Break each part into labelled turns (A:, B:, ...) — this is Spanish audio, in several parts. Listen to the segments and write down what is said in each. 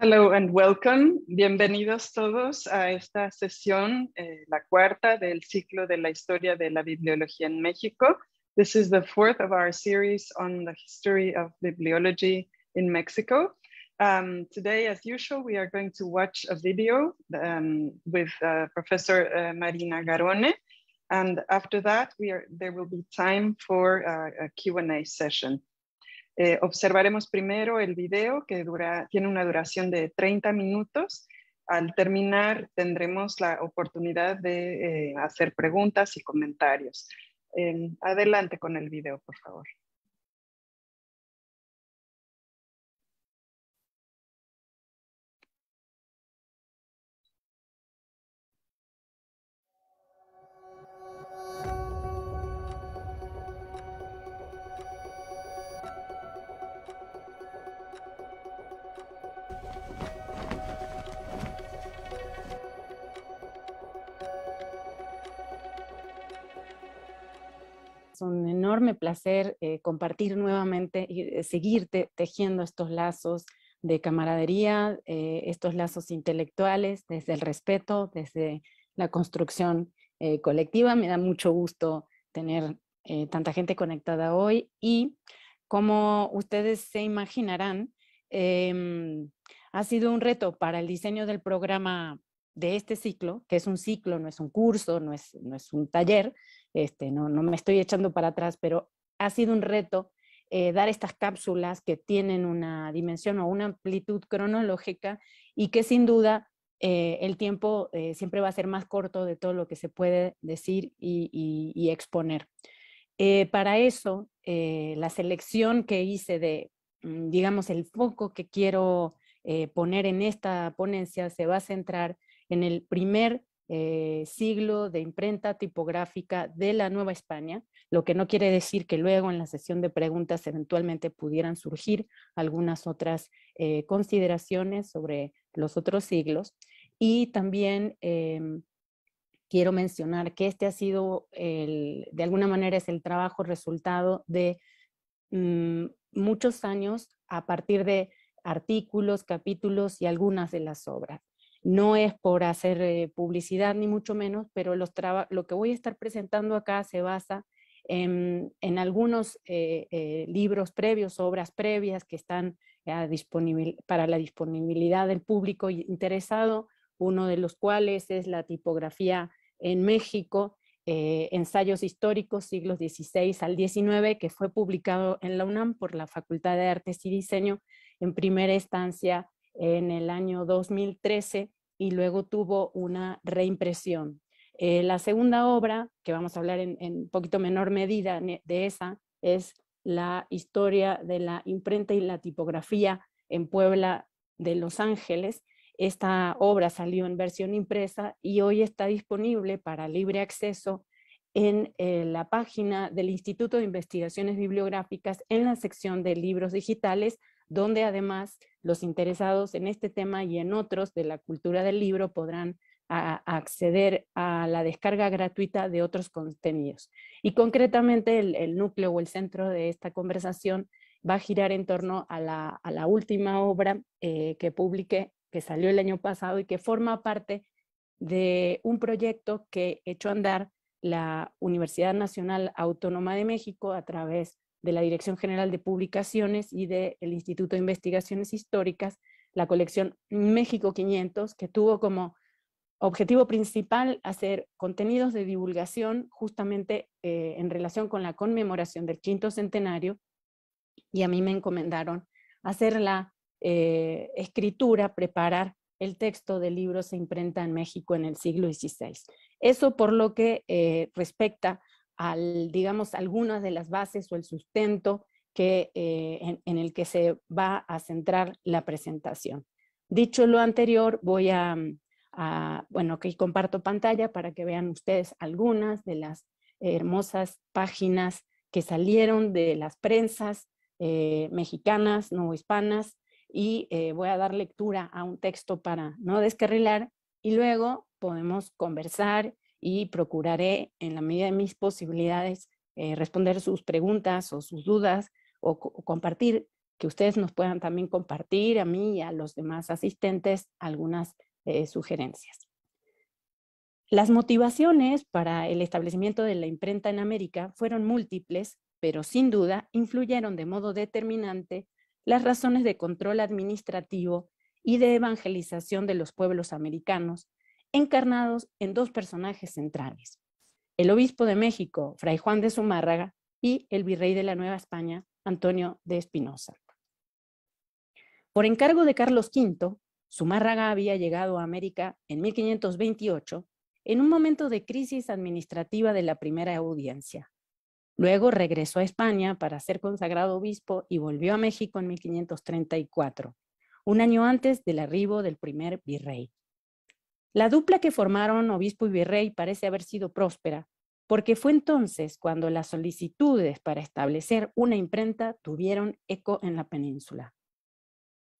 A: Hello and welcome. Bienvenidos todos a esta sesión, eh, la cuarta del ciclo de la historia de la bibliología en México. This is the fourth of our series on the history of bibliology in Mexico. Um, today, as usual, we are going to watch a video um, with uh, Professor uh, Marina Garone. And after that, we are, there will be time for uh, a Q&A session. Eh, observaremos primero el video que tiene una duración de 30 minutos. Al terminar tendremos la oportunidad de eh, hacer preguntas y comentarios. Eh, adelante con el video, por favor.
B: es un enorme placer eh, compartir nuevamente y eh, seguir tejiendo estos lazos de camaradería, eh, estos lazos intelectuales, desde el respeto, desde la construcción colectiva. Me da mucho gusto tener tanta gente conectada hoy y como ustedes se imaginarán, em, ha sido un reto para el diseño del programa de este ciclo, que es un ciclo, no es un curso, no es, no es un taller, este, no, me estoy echando para atrás, pero ha sido un reto eh, dar estas cápsulas que tienen una dimensión o una amplitud cronológica y que sin duda eh, el tiempo eh, siempre va a ser más corto de todo lo que se puede decir y, y exponer. para eso, la selección que hice de, mm, digamos, el foco que quiero poner en esta ponencia se va a centrar en el primer eh, siglo de imprenta tipográfica de la Nueva España, lo que no quiere decir que luego en la sesión de preguntas eventualmente pudieran surgir algunas otras eh, consideraciones sobre los otros siglos. Y también em, quiero mencionar que este ha sido, de alguna manera, es el trabajo resultado de mm, muchos años a partir de artículos, capítulos y algunas de las obras. No es por hacer eh, publicidad ni mucho menos, pero los lo que voy a estar presentando acá se basa en, algunos eh, eh, libros previos, obras previas que están para la disponibilidad del público interesado, uno de los cuales es la tipografía en México, ensayos históricos siglos XVI al XIX, que fue publicado en la UNAM por la Facultad de Artes y Diseño en primera instancia en el año 2013 y luego tuvo una reimpresión. Eh, la segunda obra, que vamos a hablar en, un poquito menor medida de esa, es la historia de la imprenta y la tipografía en Puebla de Los Ángeles. Esta obra salió en versión impresa y hoy está disponible para libre acceso en eh, la página del Instituto de Investigaciones Bibliográficas en la sección de libros digitales donde además los interesados en este tema y en otros de la cultura del libro podrán acceder a la descarga gratuita de otros contenidos. Y concretamente el, núcleo o el centro de esta conversación va a girar en torno a la, última obra eh, que publiqué, que salió el año pasado y que forma parte de un proyecto que echó a andar la Universidad Nacional Autónoma de México a través de la Dirección General de Publicaciones y del Instituto de Investigaciones Históricas, la colección México 500, que tuvo como objetivo principal hacer contenidos de divulgación justamente eh, en relación con la conmemoración del quinto centenario, y a mí me encomendaron hacer la eh, escritura, preparar el texto del libro Se imprenta en México en el siglo XVI. Eso por lo que eh, respecta digamos, algunas de las bases o el sustento que, eh, en, el que se va a centrar la presentación. Dicho lo anterior, voy a, mm, bueno, aquí comparto pantalla para que vean ustedes algunas de las hermosas páginas que salieron de las prensas eh, mexicanas, no hispanas, y eh, voy a dar lectura a un texto para no descarrilar y luego podemos conversar y procuraré, en la medida de mis posibilidades, eh, responder sus preguntas o sus dudas o, compartir, que ustedes nos puedan también compartir a mí y a los demás asistentes algunas eh, sugerencias. Las motivaciones para el establecimiento de la imprenta en América fueron múltiples, pero sin duda influyeron de modo determinante las razones de control administrativo y de evangelización de los pueblos americanos, encarnados en dos personajes centrales, el obispo de México, Fray Juan de Zumárraga, y el virrey de la Nueva España, Antonio de Espinosa. Por encargo de Carlos V, Zumárraga había llegado a América en 1528 en un momento de crisis administrativa de la primera audiencia. Luego regresó a España para ser consagrado obispo y volvió a México en 1534, un año antes del arribo del primer virrey. La dupla que formaron obispo y virrey parece haber sido próspera, porque fue entonces cuando las solicitudes para establecer una imprenta tuvieron eco en la península.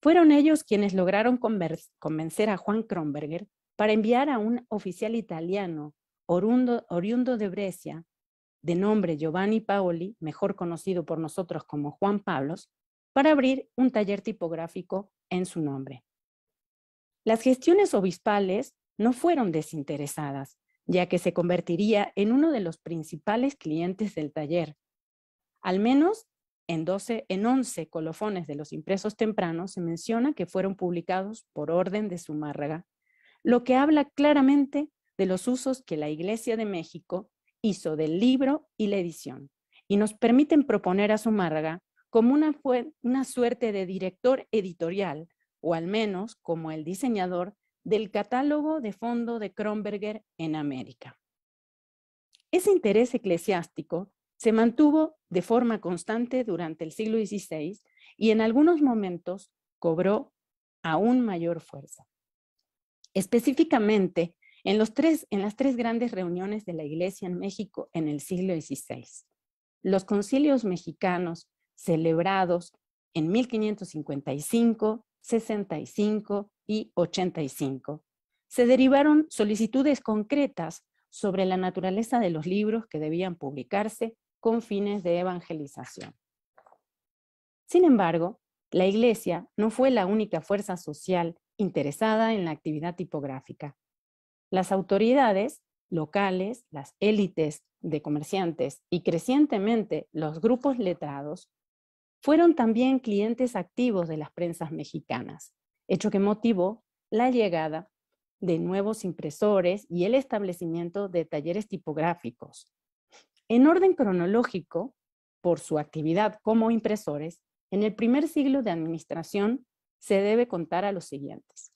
B: Fueron ellos quienes lograron convencer a Juan Kronberger para enviar a un oficial italiano oriundo, de Brescia, de nombre Giovanni Paoli, mejor conocido por nosotros como Juan Pablos, para abrir un taller tipográfico en su nombre. Las gestiones obispales no fueron desinteresadas, ya que se convertiría en uno de los principales clientes del taller, al menos en, 12, en 11 colofones de los impresos tempranos se menciona que fueron publicados por orden de Zumárraga, lo que habla claramente de los usos que la Iglesia de México hizo del libro y la edición, y nos permiten proponer a Zumárraga como una, una suerte de director editorial, o al menos como el diseñador del catálogo de fondo de Kronberger en América. Ese interés eclesiástico se mantuvo de forma constante durante el siglo XVI y en algunos momentos cobró aún mayor fuerza. Específicamente, en, los en las tres grandes reuniones de la Iglesia en México en el siglo XVI, los concilios mexicanos celebrados en 1555, 65, y 85. Se derivaron solicitudes concretas sobre la naturaleza de los libros que debían publicarse con fines de evangelización. Sin embargo, la Iglesia no fue la única fuerza social interesada en la actividad tipográfica. Las autoridades locales, las élites de comerciantes y crecientemente los grupos letrados fueron también clientes activos de las prensas mexicanas hecho que motivó la llegada de nuevos impresores y el establecimiento de talleres tipográficos. En orden cronológico, por su actividad como impresores, en el primer siglo de administración se debe contar a los siguientes.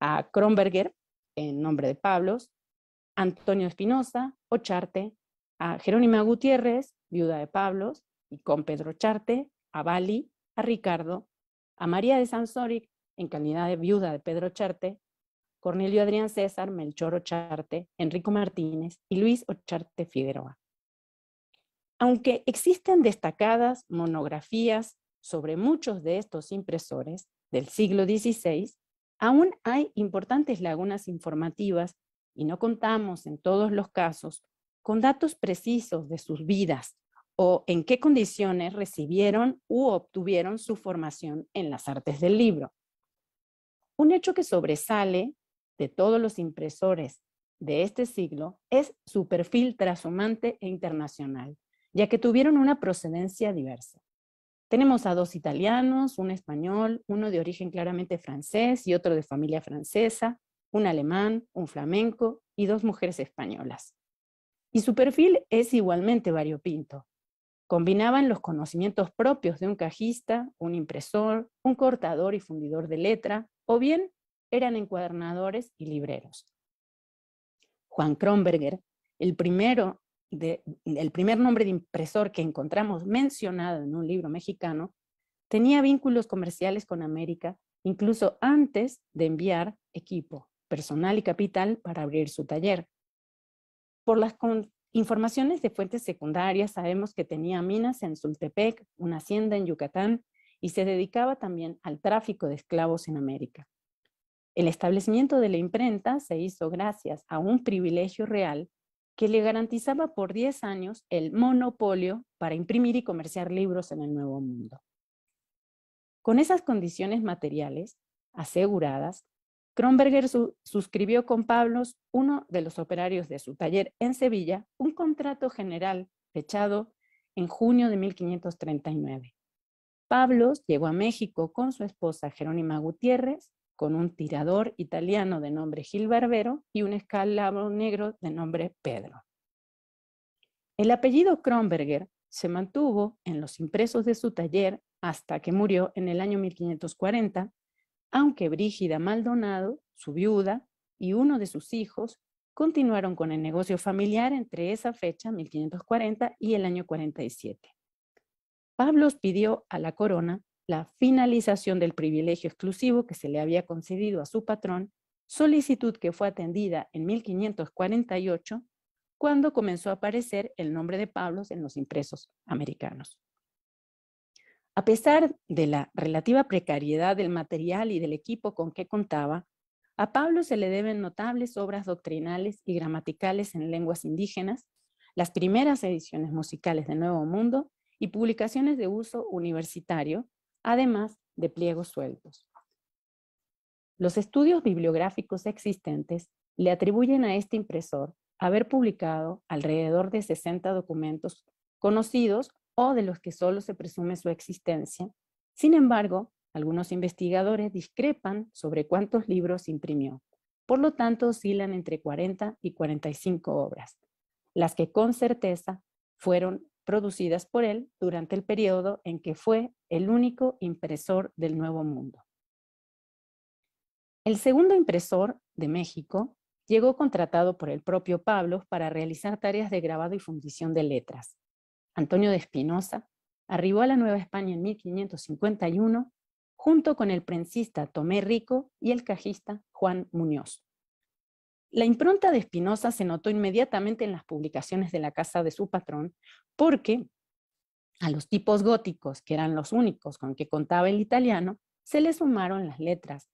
B: A Kronberger, en nombre de Pablos, Antonio Espinosa, Ocharte, a Jerónima Gutiérrez, viuda de Pablos, y con Pedro Charte, a Bali, a Ricardo, a María de Sansoric, en calidad de viuda de Pedro Charte, Cornelio Adrián César, Melchor Ocharte, Enrico Martínez y Luis Ocharte Figueroa. Aunque existen destacadas monografías sobre muchos de estos impresores del siglo XVI, aún hay importantes lagunas informativas y no contamos en todos los casos con datos precisos de sus vidas, o en qué condiciones recibieron u obtuvieron su formación en las artes del libro. Un hecho que sobresale de todos los impresores de este siglo es su perfil trasomante e internacional, ya que tuvieron una procedencia diversa. Tenemos a dos italianos, un español, uno de origen claramente francés y otro de familia francesa, un alemán, un flamenco y dos mujeres españolas. Y su perfil es igualmente variopinto, Combinaban los conocimientos propios de un cajista, un impresor, un cortador y fundidor de letra, o bien eran encuadernadores y libreros. Juan Kronberger, el, primero primer nombre de impresor que encontramos mencionado en un libro mexicano, tenía vínculos comerciales con América incluso antes de enviar equipo, personal y capital para abrir su taller. Por las Informaciones de fuentes secundarias, sabemos que tenía minas en Sultepec, una hacienda en Yucatán, y se dedicaba también al tráfico de esclavos en América. El establecimiento de la imprenta se hizo gracias a un privilegio real que le garantizaba por 10 años el monopolio para imprimir y comerciar libros en el Nuevo Mundo. Con esas condiciones materiales aseguradas, Kronberger suscribió con Pablos, uno de los operarios de su taller en Sevilla, un contrato general fechado en junio de 1539. Pablos llegó a México con su esposa Jerónima Gutiérrez, con un tirador italiano de nombre Gil Barbero y un escalabro negro de nombre Pedro. El apellido Kronberger se mantuvo en los impresos de su taller hasta que murió en el año 1540 aunque Brígida Maldonado, su viuda, y uno de sus hijos continuaron con el negocio familiar entre esa fecha, 1540, y el año 47. Pablos pidió a la corona la finalización del privilegio exclusivo que se le había concedido a su patrón, solicitud que fue atendida en 1548, cuando comenzó a aparecer el nombre de Pablos en los impresos americanos. A pesar de la relativa precariedad del material y del equipo con que contaba, a Pablo se le deben notables obras doctrinales y gramaticales en lenguas indígenas, las primeras ediciones musicales de Nuevo Mundo y publicaciones de uso universitario, además de pliegos sueltos. Los estudios bibliográficos existentes le atribuyen a este impresor haber publicado alrededor de 60 documentos conocidos o de los que solo se presume su existencia. Sin embargo, algunos investigadores discrepan sobre cuántos libros imprimió. Por lo tanto, oscilan entre 40 y 45 obras, las que con certeza fueron producidas por él durante el periodo en que fue el único impresor del Nuevo Mundo. El segundo impresor de México llegó contratado por el propio Pablo para realizar tareas de grabado y fundición de letras. Antonio de Espinosa, arribó a la Nueva España en 1551 junto con el prensista Tomé Rico y el cajista Juan Muñoz. La impronta de Espinosa se notó inmediatamente en las publicaciones de la casa de su patrón, porque a los tipos góticos, que eran los únicos con que contaba el italiano, se le sumaron las letras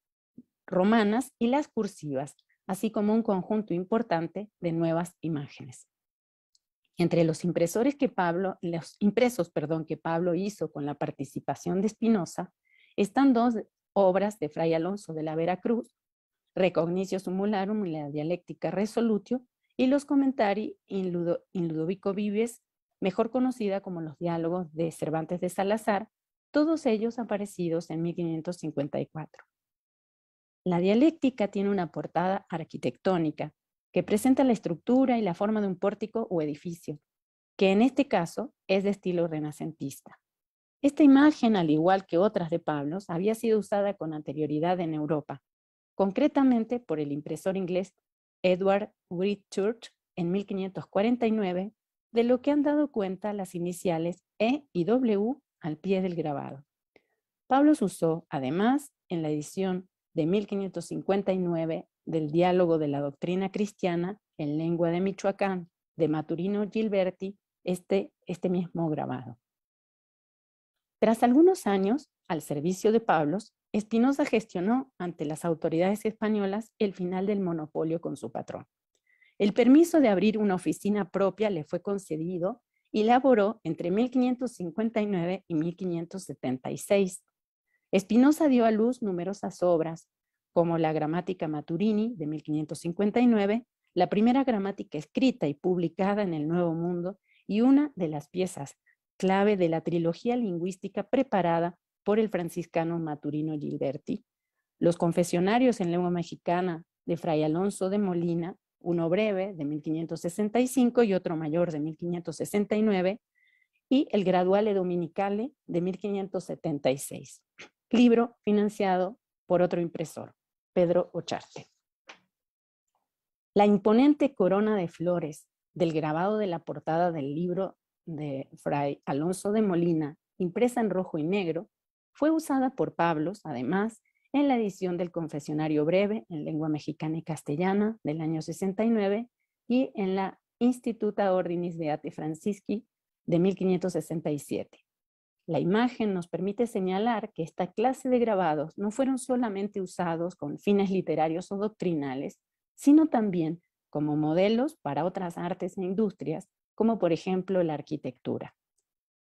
B: romanas y las cursivas, así como un conjunto importante de nuevas imágenes. Entre los impresores que Pablo, los impresos perdón, que Pablo hizo con la participación de Espinosa, están dos obras de Fray Alonso de la Veracruz, Recognitio Sumularum y la Dialéctica Resolutio, y los comentarios in, Ludovico Vives, mejor conocida como los diálogos de Cervantes de Salazar, todos ellos aparecidos en 1554. La dialéctica tiene una portada arquitectónica que presenta la estructura y la forma de un pórtico o edificio, que en este caso es de estilo renacentista. Esta imagen, al igual que otras de Pablos, había sido usada con anterioridad en Europa, concretamente por el impresor inglés Edward Whitchurch en 1549, de lo que han dado cuenta las iniciales E y W al pie del grabado. Pablos usó, además, en la edición de 1559 del diálogo de la doctrina cristiana en lengua de Michoacán de Maturino Gilberti este, este mismo grabado. Tras algunos años, al servicio de Pablos, Espinosa gestionó ante las autoridades españolas el final del monopolio con su patrón. El permiso de abrir una oficina propia le fue concedido y laboró entre 1559 y 1576. Espinosa dio a luz numerosas obras, como la gramática Maturini de 1559, la primera gramática escrita y publicada en el Nuevo Mundo y una de las piezas clave de la trilogía lingüística preparada por el franciscano Maturino Gilberti. Los confesionarios en lengua mexicana de Fray Alonso de Molina, uno breve de 1565 y otro mayor de 1569, y el Graduale Dominicale de 1576, libro financiado por otro impresor. Pedro Ocharte. La imponente corona de flores del grabado de la portada del libro de Fray Alonso de Molina, impresa en rojo y negro, fue usada por Pablos, además, en la edición del Confesionario Breve en lengua mexicana y castellana del año 69 y en la Instituta Ordinis Beate Francischi de 1567. La imagen nos permite señalar que esta clase de grabados no fueron solamente usados con fines literarios o doctrinales, sino también como modelos para otras artes e industrias, como por ejemplo la arquitectura.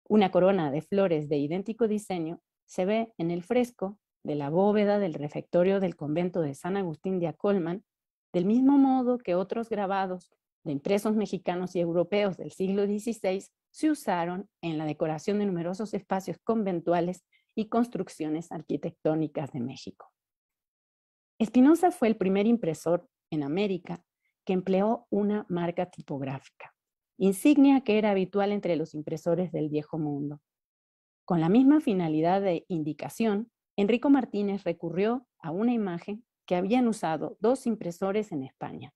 B: Una corona de flores de idéntico diseño se ve en el fresco de la bóveda del refectorio del convento de San Agustín de Acolman, del mismo modo que otros grabados de impresos mexicanos y europeos del siglo XVI se usaron en la decoración de numerosos espacios conventuales y construcciones arquitectónicas de México. Espinosa fue el primer impresor en América que empleó una marca tipográfica, insignia que era habitual entre los impresores del viejo mundo. Con la misma finalidad de indicación, Enrico Martínez recurrió a una imagen que habían usado dos impresores en España,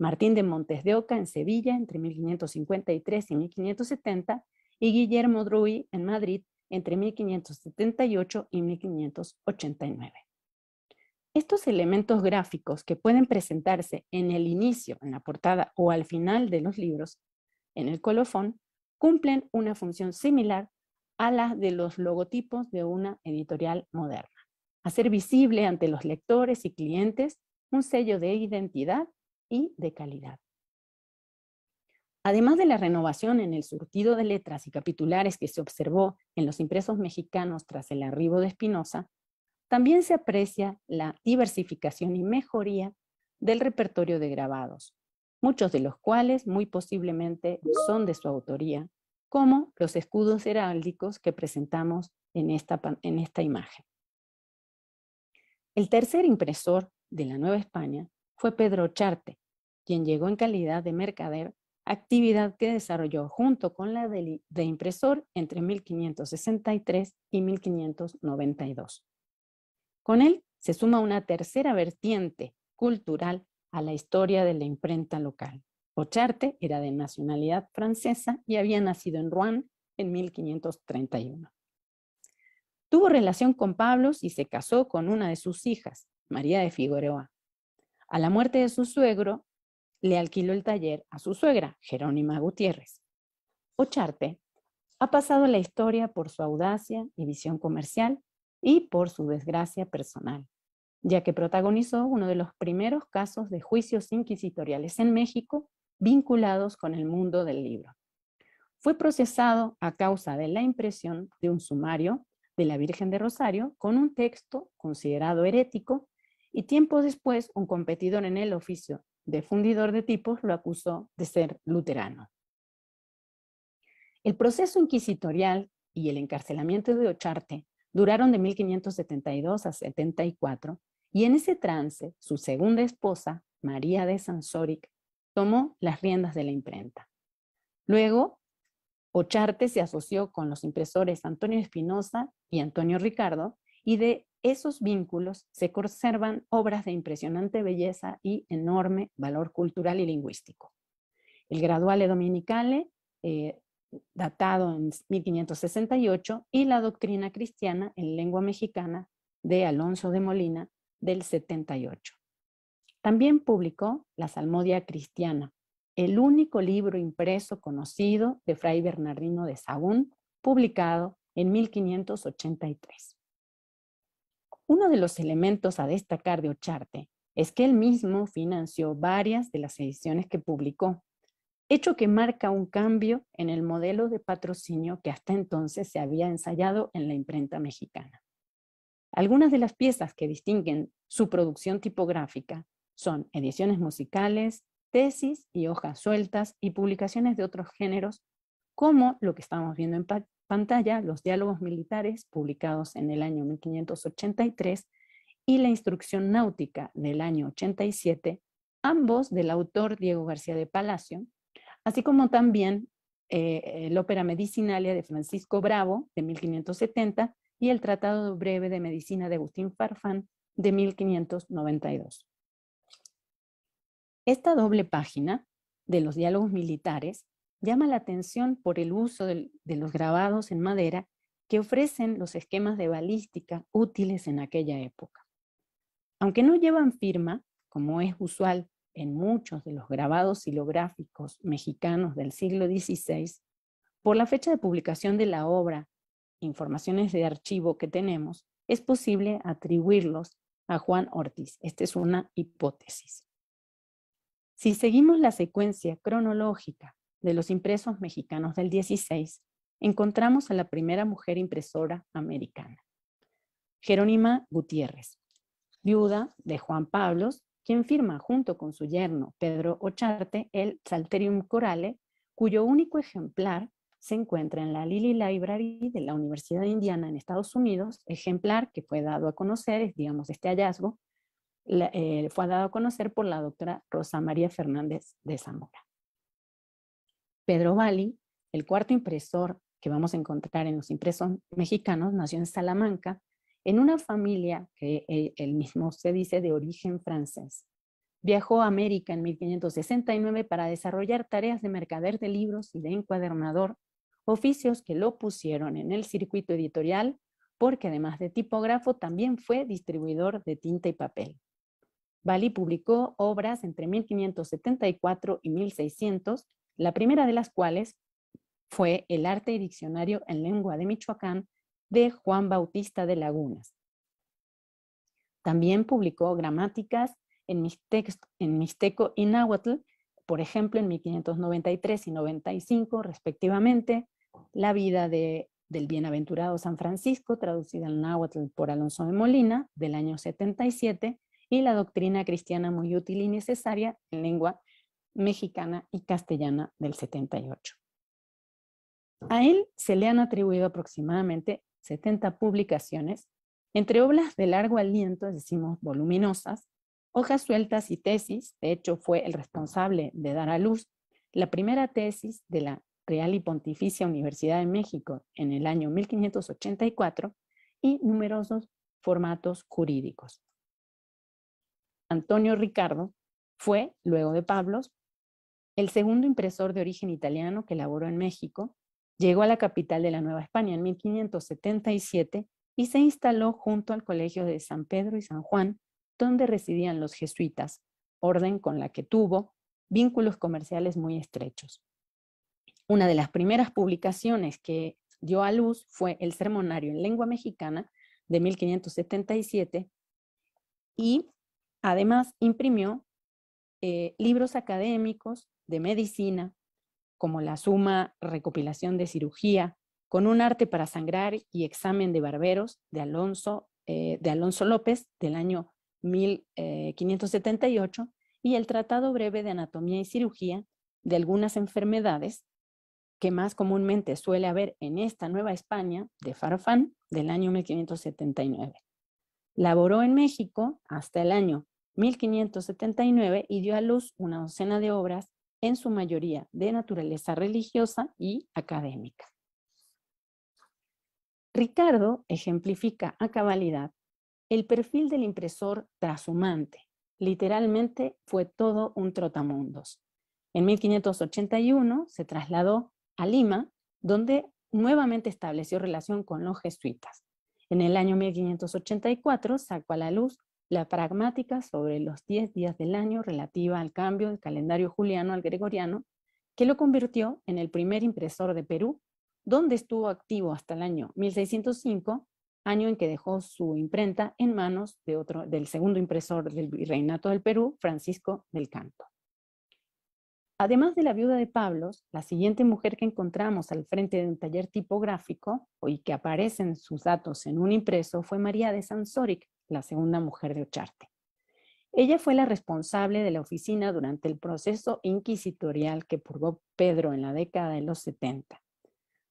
B: Martín de Montes de Oca en Sevilla entre 1553 y 1570 y Guillermo Druy en Madrid entre 1578 y 1589. Estos elementos gráficos que pueden presentarse en el inicio, en la portada o al final de los libros, en el colofón, cumplen una función similar a la de los logotipos de una editorial moderna. Hacer visible ante los lectores y clientes un sello de identidad y de calidad. Además de la renovación en el surtido de letras y capitulares que se observó en los impresos mexicanos tras el arribo de Espinosa, también se aprecia la diversificación y mejoría del repertorio de grabados, muchos de los cuales muy posiblemente son de su autoría, como los escudos heráldicos que presentamos en esta, en esta imagen. El tercer impresor de la Nueva España fue Pedro Charte, quien llegó en calidad de mercader, actividad que desarrolló junto con la de, impresor entre 1563 y 1592. Con él se suma una tercera vertiente cultural a la historia de la imprenta local. Ocharte era de nacionalidad francesa y había nacido en Rouen en 1531. Tuvo relación con Pablos y se casó con una de sus hijas, María de Figueroa, a la muerte de su suegro, le alquiló el taller a su suegra, Jerónima Gutiérrez. Ocharte ha pasado la historia por su audacia y visión comercial y por su desgracia personal, ya que protagonizó uno de los primeros casos de juicios inquisitoriales en México vinculados con el mundo del libro. Fue procesado a causa de la impresión de un sumario de la Virgen de Rosario con un texto considerado herético y tiempo después un competidor en el oficio de fundidor de tipos lo acusó de ser luterano. El proceso inquisitorial y el encarcelamiento de Ocharte duraron de 1572 a 74 y en ese trance su segunda esposa, María de Sansoric, tomó las riendas de la imprenta. Luego, Ocharte se asoció con los impresores Antonio Espinosa y Antonio Ricardo y de esos vínculos se conservan obras de impresionante belleza y enorme valor cultural y lingüístico. El Graduale Dominicale, eh, datado en 1568, y la Doctrina Cristiana en Lengua Mexicana de Alonso de Molina del 78. También publicó la Salmodia Cristiana, el único libro impreso conocido de Fray Bernardino de Sahagún, publicado en 1583. Uno de los elementos a destacar de Ocharte es que él mismo financió varias de las ediciones que publicó, hecho que marca un cambio en el modelo de patrocinio que hasta entonces se había ensayado en la imprenta mexicana. Algunas de las piezas que distinguen su producción tipográfica son ediciones musicales, tesis y hojas sueltas y publicaciones de otros géneros, como lo que estamos viendo en, pantalla los diálogos militares publicados en el año 1583 y la instrucción náutica del año 87, ambos del autor Diego García de Palacio, así como también eh, el Ópera Medicinalia de Francisco Bravo de 1570 y el Tratado Breve de Medicina de Agustín Farfán de 1592. Esta doble página de los diálogos militares llama la atención por el uso de, los grabados en madera que ofrecen los esquemas de balística útiles en aquella época. Aunque no llevan firma, como es usual en muchos de los grabados silográficos mexicanos del siglo XVI, por la fecha de publicación de la obra, informaciones de archivo que tenemos, es posible atribuirlos a Juan Ortiz. Esta es una hipótesis. Si seguimos la secuencia cronológica de los impresos mexicanos del 16, encontramos a la primera mujer impresora americana, Jerónima Gutiérrez, viuda de Juan Pablos, quien firma junto con su yerno Pedro Ocharte el Salterium Corale, cuyo único ejemplar se encuentra en la Lilly Library de la Universidad de Indiana en Estados Unidos, ejemplar que fue dado a conocer, digamos, este hallazgo, eh, fue dado a conocer por la doctora Rosa María Fernández de Zamora. Pedro Bali, el cuarto impresor que vamos a encontrar en los impresos mexicanos, nació en Salamanca, en una familia que él eh, mismo se dice de origen francés. Viajó a América en 1569 para desarrollar tareas de mercader de libros y de encuadernador, oficios que lo pusieron en el circuito editorial porque además de tipógrafo también fue distribuidor de tinta y papel. Bali publicó obras entre 1574 y 1600 la primera de las cuales fue El arte y diccionario en lengua de Michoacán de Juan Bautista de Lagunas. También publicó gramáticas en, en mixteco y náhuatl, por ejemplo, en 1593 y 95 respectivamente, La vida de, del bienaventurado San Francisco, traducida al náhuatl por Alonso de Molina, del año 77, y La doctrina cristiana muy útil y necesaria en lengua mexicana y castellana del 78. A él se le han atribuido aproximadamente 70 publicaciones, entre obras de largo aliento, decimos voluminosas, hojas sueltas y tesis, de hecho fue el responsable de dar a luz la primera tesis de la Real y Pontificia Universidad de México en el año 1584 y numerosos formatos jurídicos. Antonio Ricardo fue, luego de Pablos, el segundo impresor de origen italiano que laboró en México, llegó a la capital de la Nueva España en 1577 y se instaló junto al Colegio de San Pedro y San Juan, donde residían los jesuitas, orden con la que tuvo vínculos comerciales muy estrechos. Una de las primeras publicaciones que dio a luz fue el Sermonario en Lengua Mexicana de 1577 y además imprimió eh, libros académicos de medicina, como la suma recopilación de cirugía, con un arte para sangrar y examen de barberos de Alonso, eh, de Alonso López del año 1578 eh, y el Tratado Breve de Anatomía y Cirugía de algunas enfermedades que más comúnmente suele haber en esta Nueva España de Farfán del año 1579. Laboró en México hasta el año 1579 y dio a luz una docena de obras en su mayoría de naturaleza religiosa y académica. Ricardo ejemplifica a cabalidad el perfil del impresor trashumante. Literalmente fue todo un trotamundos. En 1581 se trasladó a Lima, donde nuevamente estableció relación con los jesuitas. En el año 1584 sacó a la luz la pragmática sobre los 10 días del año relativa al cambio del calendario juliano al gregoriano, que lo convirtió en el primer impresor de Perú, donde estuvo activo hasta el año 1605, año en que dejó su imprenta en manos de otro, del segundo impresor del virreinato del Perú, Francisco del Canto. Además de la viuda de Pablos, la siguiente mujer que encontramos al frente de un taller tipográfico y que aparecen sus datos en un impreso fue María de Sansoric, la segunda mujer de Ocharte. Ella fue la responsable de la oficina durante el proceso inquisitorial que purgó Pedro en la década de los 70.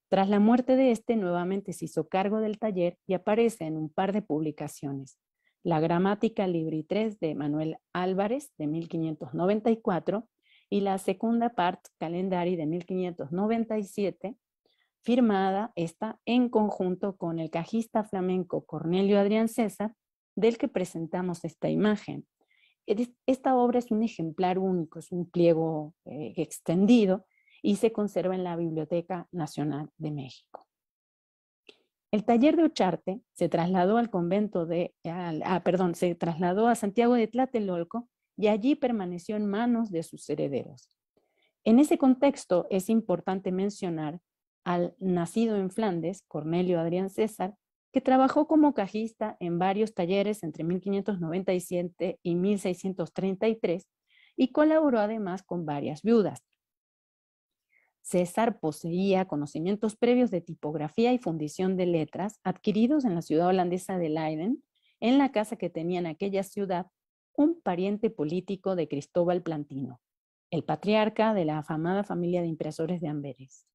B: Tras la muerte de este, nuevamente se hizo cargo del taller y aparece en un par de publicaciones. La Gramática Libri 3 de Manuel Álvarez de 1594 y la segunda parte Calendari de 1597, firmada esta en conjunto con el cajista flamenco Cornelio Adrián César del que presentamos esta imagen. E, esta obra es un ejemplar único, es un pliego eh, extendido y se conserva en la Biblioteca Nacional de México. El taller de Ocharte se trasladó al convento de, ah, perdón, se trasladó a Santiago de Tlatelolco y allí permaneció en manos de sus herederos. En ese contexto es importante mencionar al nacido en Flandes, Cornelio Adrián César, que trabajó como cajista en varios talleres entre 1597 y 1633 y colaboró además con varias viudas. César poseía conocimientos previos de tipografía y fundición de letras adquiridos en la ciudad holandesa de Leiden, en la casa que tenía en aquella ciudad un pariente político de Cristóbal Plantino, el patriarca de la afamada familia de impresores de Amberes.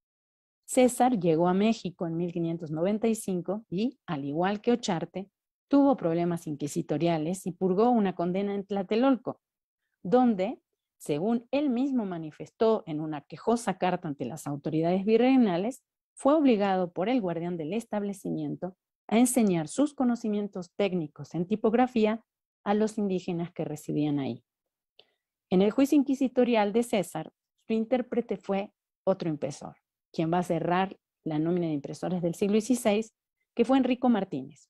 B: César llegó a México en 1595 y, al igual que Ocharte, tuvo problemas inquisitoriales y purgó una condena en Tlatelolco, donde, según él mismo manifestó en una quejosa carta ante las autoridades virreinales, fue obligado por el guardián del establecimiento a enseñar sus conocimientos técnicos en tipografía a los indígenas que residían ahí. En el juicio inquisitorial de César, su intérprete fue otro impresor, quien va a cerrar la nómina de impresores del siglo XVI, que fue Enrico Martínez.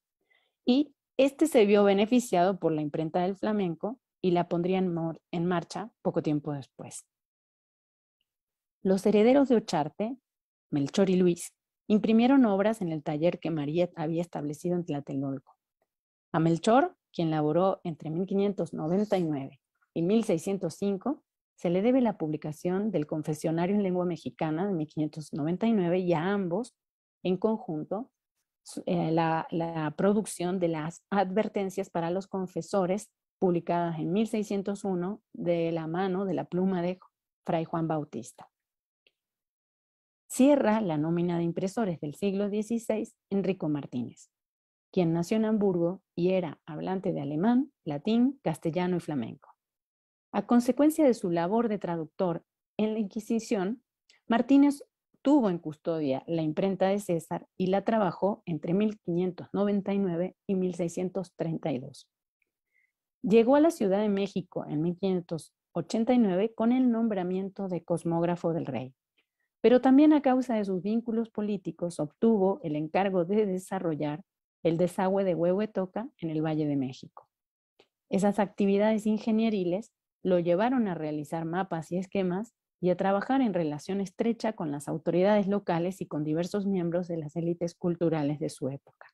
B: Y este se vio beneficiado por la imprenta del flamenco y la pondría en, marcha poco tiempo después. Los herederos de Ocharte, Melchor y Luis, imprimieron obras en el taller que Mariette había establecido en Tlatelolco. A Melchor, quien laboró entre 1599 y 1605, se le debe la publicación del Confesionario en Lengua Mexicana de 1599 y a ambos, en conjunto, eh, la, la producción de las advertencias para los confesores publicadas en 1601 de la mano de la pluma de Fray Juan Bautista. Cierra la nómina de impresores del siglo XVI Enrico Martínez, quien nació en Hamburgo y era hablante de alemán, latín, castellano y flamenco. A consecuencia de su labor de traductor en la Inquisición, Martínez tuvo en custodia la imprenta de César y la trabajó entre 1599 y 1632. Llegó a la Ciudad de México en 1589 con el nombramiento de cosmógrafo del rey, pero también a causa de sus vínculos políticos obtuvo el encargo de desarrollar el desagüe de Huehuetoca en el Valle de México. Esas actividades ingenieriles lo llevaron a realizar mapas y esquemas y a trabajar en relación estrecha con las autoridades locales y con diversos miembros de las élites culturales de su época.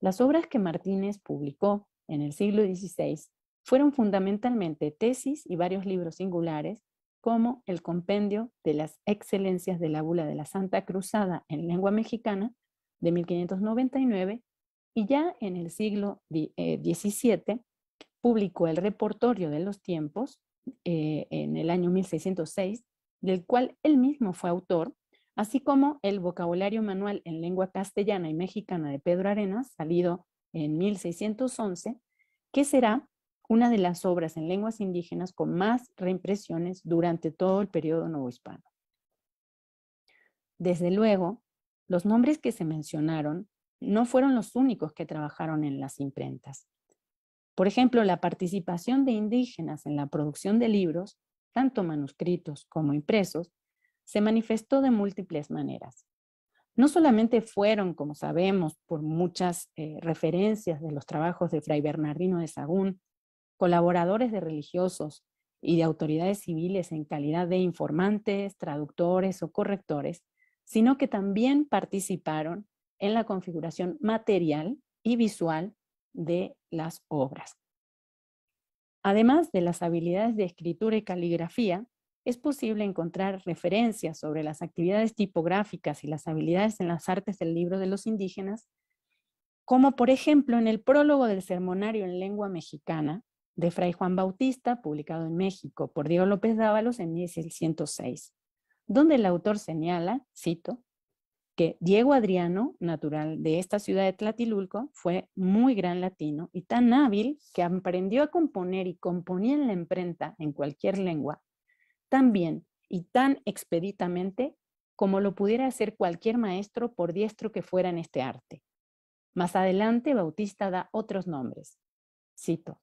B: Las obras que Martínez publicó en el siglo XVI fueron fundamentalmente tesis y varios libros singulares, como el Compendio de las Excelencias de la Bula de la Santa Cruzada en lengua mexicana de 1599, y ya en el siglo XVII eh, publicó el reportorio de los tiempos eh, en el año 1606, del cual él mismo fue autor, así como el vocabulario manual en lengua castellana y mexicana de Pedro Arenas, salido en 1611, que será una de las obras en lenguas indígenas con más reimpresiones durante todo el periodo hispano. Desde luego, los nombres que se mencionaron no fueron los únicos que trabajaron en las imprentas. Por ejemplo, la participación de indígenas en la producción de libros, tanto manuscritos como impresos, se manifestó de múltiples maneras. No solamente fueron, como sabemos por muchas eh, referencias de los trabajos de Fray Bernardino de Sagún, colaboradores de religiosos y de autoridades civiles en calidad de informantes, traductores o correctores, sino que también participaron en la configuración material y visual de las obras. Además de las habilidades de escritura y caligrafía, es posible encontrar referencias sobre las actividades tipográficas y las habilidades en las artes del libro de los indígenas, como por ejemplo en el prólogo del sermonario en lengua mexicana de Fray Juan Bautista, publicado en México por Diego López Dávalos en 1606, donde el autor señala, cito, Diego Adriano, natural de esta ciudad de Tlatilulco, fue muy gran latino y tan hábil que aprendió a componer y componía en la imprenta en cualquier lengua, tan bien y tan expeditamente como lo pudiera hacer cualquier maestro por diestro que fuera en este arte. Más adelante Bautista da otros nombres. Cito,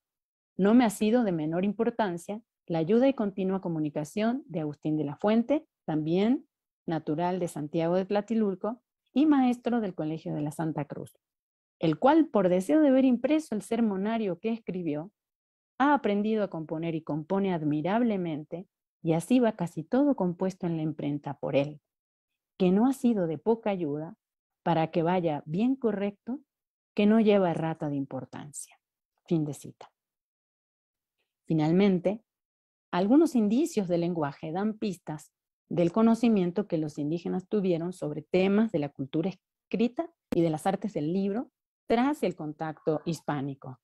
B: no me ha sido de menor importancia la ayuda y continua comunicación de Agustín de la Fuente, también natural de Santiago de Platilurco y maestro del Colegio de la Santa Cruz, el cual, por deseo de ver impreso el sermonario que escribió, ha aprendido a componer y compone admirablemente, y así va casi todo compuesto en la imprenta por él, que no ha sido de poca ayuda para que vaya bien correcto, que no lleva rata de importancia. Fin de cita. Finalmente, algunos indicios del lenguaje dan pistas del conocimiento que los indígenas tuvieron sobre temas de la cultura escrita y de las artes del libro tras el contacto hispánico,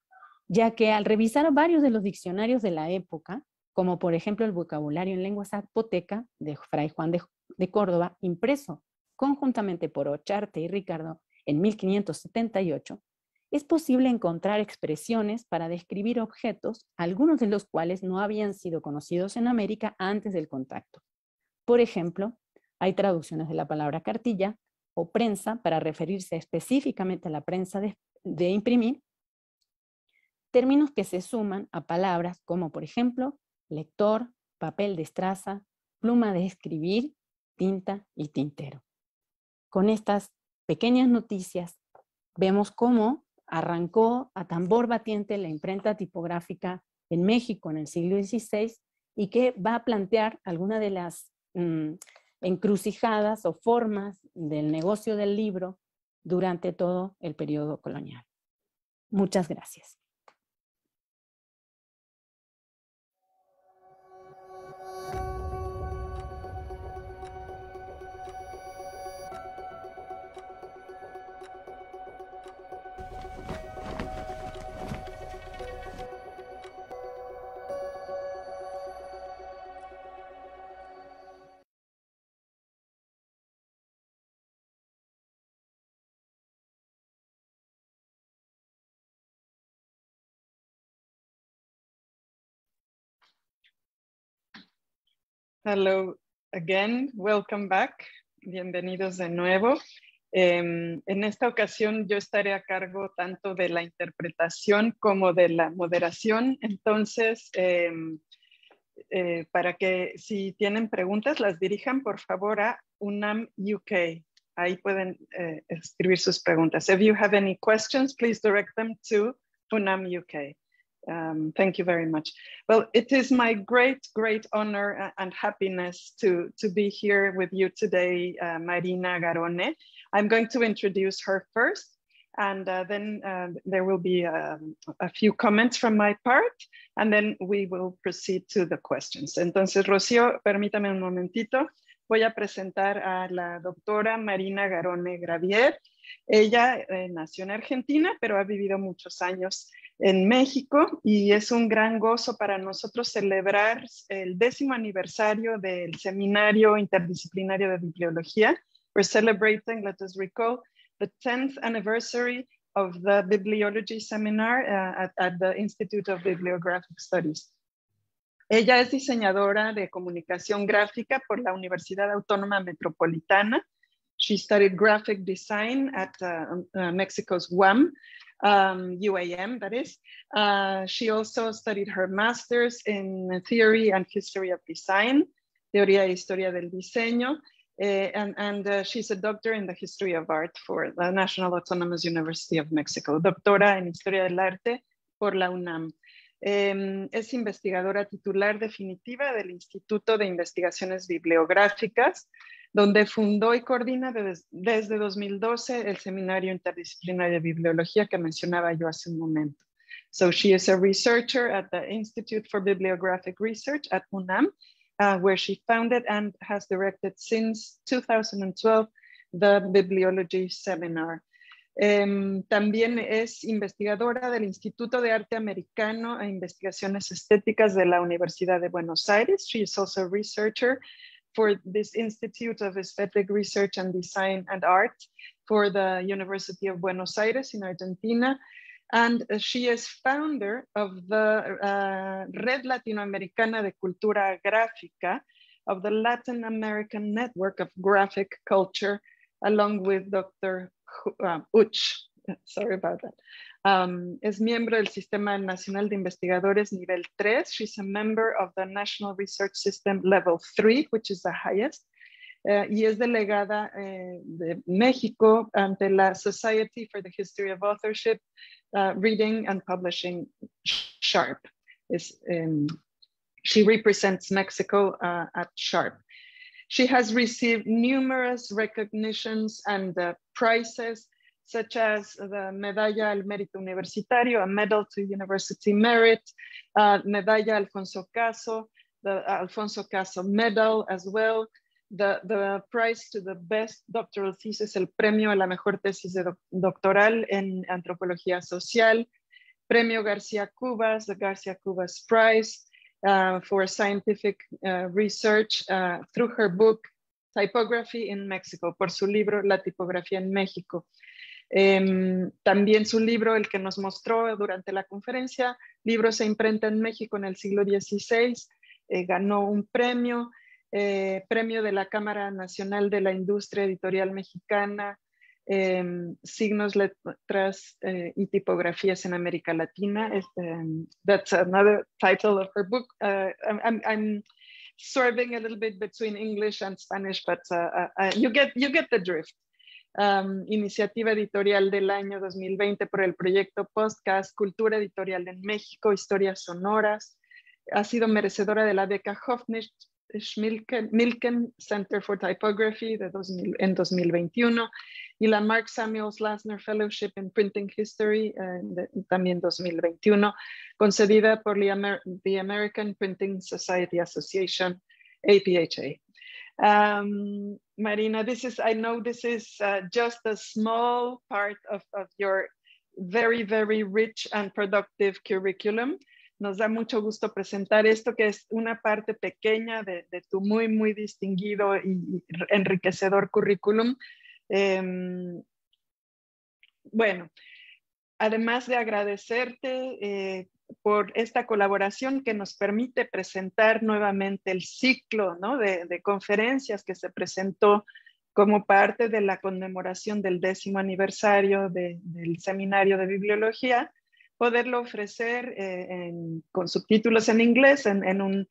B: ya que al revisar varios de los diccionarios de la época, como por ejemplo el vocabulario en lengua zapoteca de Fray Juan de, Córdoba, impreso conjuntamente por Ocharte y Ricardo en 1578, es posible encontrar expresiones para describir objetos, algunos de los cuales no habían sido conocidos en América antes del contacto. Por ejemplo, hay traducciones de la palabra cartilla o prensa para referirse específicamente a la prensa de, imprimir, términos que se suman a palabras como, por ejemplo, lector, papel de estraza, pluma de escribir, tinta y tintero. Con estas pequeñas noticias vemos cómo arrancó a tambor batiente la imprenta tipográfica en México en el siglo XVI y que va a plantear algunas de las Mm, encrucijadas o formas del negocio del libro durante todo el periodo colonial. Muchas gracias.
A: Hello again, welcome back. Bienvenidos de nuevo. Em, en esta ocasión yo estaré a cargo tanto de la interpretación como de la moderación. Entonces, em, eh, para que si tienen preguntas las dirijan por favor a UNAM UK. Ahí pueden eh, escribir sus preguntas. If you have any questions, please direct them to UNAM UK. Um, thank you very much. Well, it is my great, great honor uh, and happiness to, to be here with you today, uh, Marina Garone. I'm going to introduce her first, and uh, then uh, there will be um, a few comments from my part, and then we will proceed to the questions. Entonces, Rocío, permítame un momentito. Voy a presentar a la doctora Marina Garone Gravier. Ella eh, nació en Argentina, pero ha vivido muchos años en México y es un gran gozo para nosotros celebrar el décimo aniversario del Seminario Interdisciplinario de Bibliología. We're celebrating, let us recall, the 10th anniversary of the Bibliology Seminar uh, at the Institute of Bibliographic Studies. Ella es diseñadora de comunicación gráfica por la Universidad Autónoma Metropolitana She studied graphic design at uh, um, uh, Mexico's UAM, um, UAM, that is. Uh, she also studied her master's in theory and history of design, Teoría e Historia del Diseño, uh, and, and uh, she's a doctor in the history of art for the National Autonomous University of Mexico, doctora en Historia del Arte por la UNAM. Um, es investigadora titular definitiva del Instituto de Investigaciones Bibliográficas donde fundó y coordina desde 2012 el Seminario Interdisciplinario de Bibliología que mencionaba yo hace un momento. So she is a researcher at the Institute for Bibliographic Research at UNAM, uh, where she founded and has directed since 2012 the Bibliology Seminar. Em, también es investigadora del Instituto de Arte Americano e Investigaciones Estéticas de la Universidad de Buenos Aires. She is also a researcher for this Institute of Aesthetic Research and Design and Art for the University of Buenos Aires in Argentina. And uh, she is founder of the uh, Red Latinoamericana de Cultura Gráfica of the Latin American Network of Graphic Culture, along with Dr. Uh, Uch. Sorry about that. Um, es miembro del Sistema Nacional de Investigadores Nivel 3. She's a member of the National Research System Level 3, which is the highest. Uh, y es delegada eh, de México ante la Society for the History of Authorship, uh, Reading and Publishing, SHARP. Es, um, she represents Mexico uh, at SHARP. She has received numerous recognitions and prizes such as the Medalla al Mérito Universitario, a medal to university merit, uh, Medalla Alfonso Caso, the Alfonso Caso medal as well, the, the prize to the best doctoral thesis, el premio a la mejor tesis de doctoral en antropología social, premio García Cubas, the García Cubas Prize uh, for scientific uh, research uh, through her book Typography in Mexico, por su libro La Tipografía en México. Eh, también su libro, el que nos mostró durante la conferencia, Libro se imprenta en México en el siglo XVI, eh, ganó un premio, eh, premio de la Cámara Nacional de la Industria Editorial Mexicana, em, signos, letras eh, y tipografías en América Latina. Este, em, that's another title of her book. Uh, I'm, I'm serving a little bit between English and Spanish, but uh, uh, you get you get the drift. Iniciativa Editorial del año 2020 por el proyecto Podcast Cultura Editorial en México, Historias Sonoras. Ha sido merecedora de la beca Hofnisch Milken Center for Typography de en 2021 y la Mark Samuels Lasner Fellowship in Printing History eh, también 2021, concedida por la the American Printing Society Association, APHA. Um, Marina, this is, I know this is uh, just a small part of, of your very, very rich and productive curriculum. Nos da mucho gusto presentar esto, que es una parte pequeña de, tu muy, muy distinguido y enriquecedor currículum. Em, bueno, además de agradecerte eh, por esta colaboración que nos permite presentar nuevamente el ciclo de, conferencias que se presentó como parte de la conmemoración del décimo aniversario del seminario de bibliología, poderlo ofrecer eh, con subtítulos en inglés, en, un,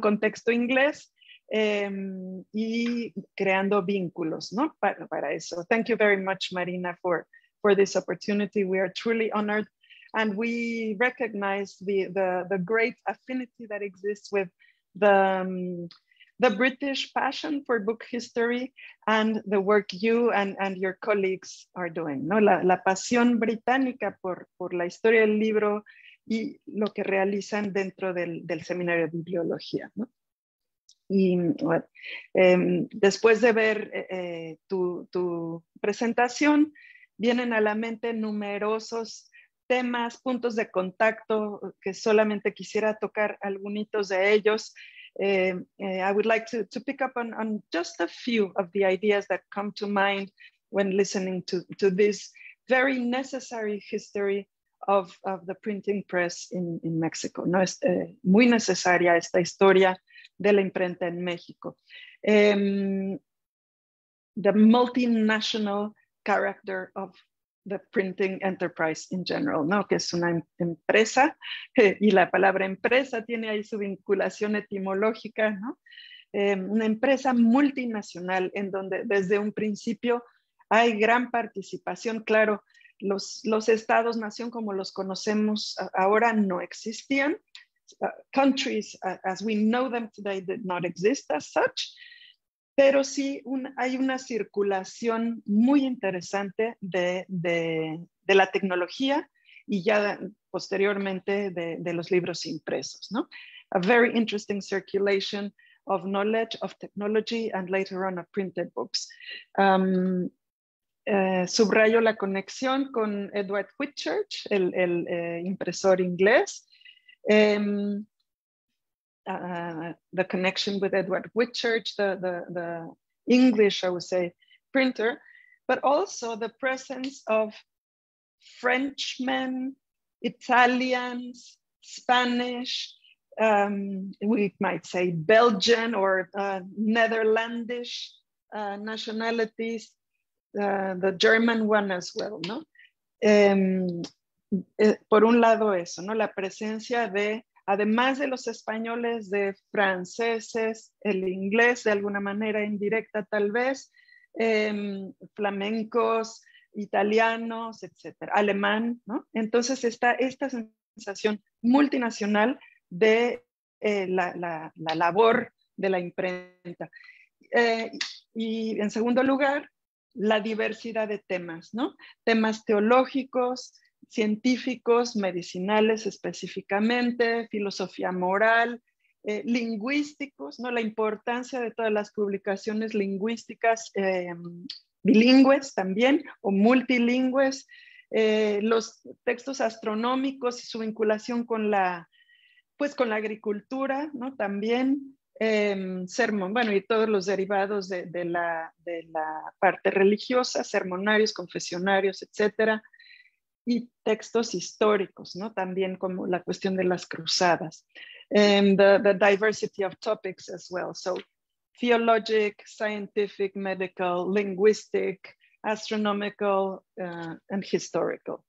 A: contexto inglés em, y creando vínculos para, eso. Thank you very much, Marina, for, for this opportunity. We are truly honored And we recognize the, the, the great affinity that exists with the, um, the British passion for book history and the work you and, and your colleagues are doing. ¿no? La, la pasión británica por, por la historia del libro y lo que realizan dentro del, del seminario de bibliología. ¿no? Y bueno, eh, después de ver eh, eh, tu, tu, presentación, vienen a la mente numerosos temas, puntos de contacto, eh, que solamente quisiera tocar algunos de ellos. Eh, eh, I would like to, pick up on, just a few of the ideas that come to mind when listening to, this very necessary history of, the printing press in, Mexico. No es muy necesaria esta historia de la imprenta en México. Em, the multinational character of the printing enterprise in general, ¿no? que es una em, empresa, y la palabra empresa tiene ahí su vinculación etimológica, ¿no? Em, una empresa multinacional en donde desde un principio hay gran participación, claro, los, los estados-nación como los conocemos ahora no existían, ah, countries as we know them today did not exist as such, pero sí hay una circulación muy interesante de, la tecnología y ya posteriormente de, los libros impresos. ¿no? A very interesting circulation of knowledge, of technology, and later on of printed books. Um, eh, subrayo la conexión con Edward Whitchurch, el, eh, impresor inglés. Em, Uh, the connection with Edward Whitchurch, the, the, the English, I would say, printer, but also the presence of Frenchmen, Italians, Spanish, um, we might say Belgian or uh, Netherlandish uh, nationalities, uh, the German one as well, ¿no? Um, eh, por un lado eso, ¿no? La presencia de además de los españoles, de franceses, el inglés de alguna manera indirecta tal vez, em, flamencos, italianos, etcétera, alemán, ¿no? Entonces está esta sensación multinacional de eh, la, labor de la imprenta. Eh, y en segundo lugar, la diversidad de temas, ¿no? Temas teológicos, científicos, medicinales específicamente, filosofía moral, eh, lingüísticos, ¿no? la importancia de todas las publicaciones lingüísticas em, bilingües también o multilingües, eh, los textos astronómicos y su vinculación con la, pues, con la agricultura ¿no? también, em, sermón, bueno, y todos los derivados de, la, de la parte religiosa, sermonarios, confesionarios, etcétera y textos históricos, ¿no? También como la cuestión de las cruzadas. And the, diversity of topics as well. So theologic, scientific, medical, linguistic, astronomical uh, and historical.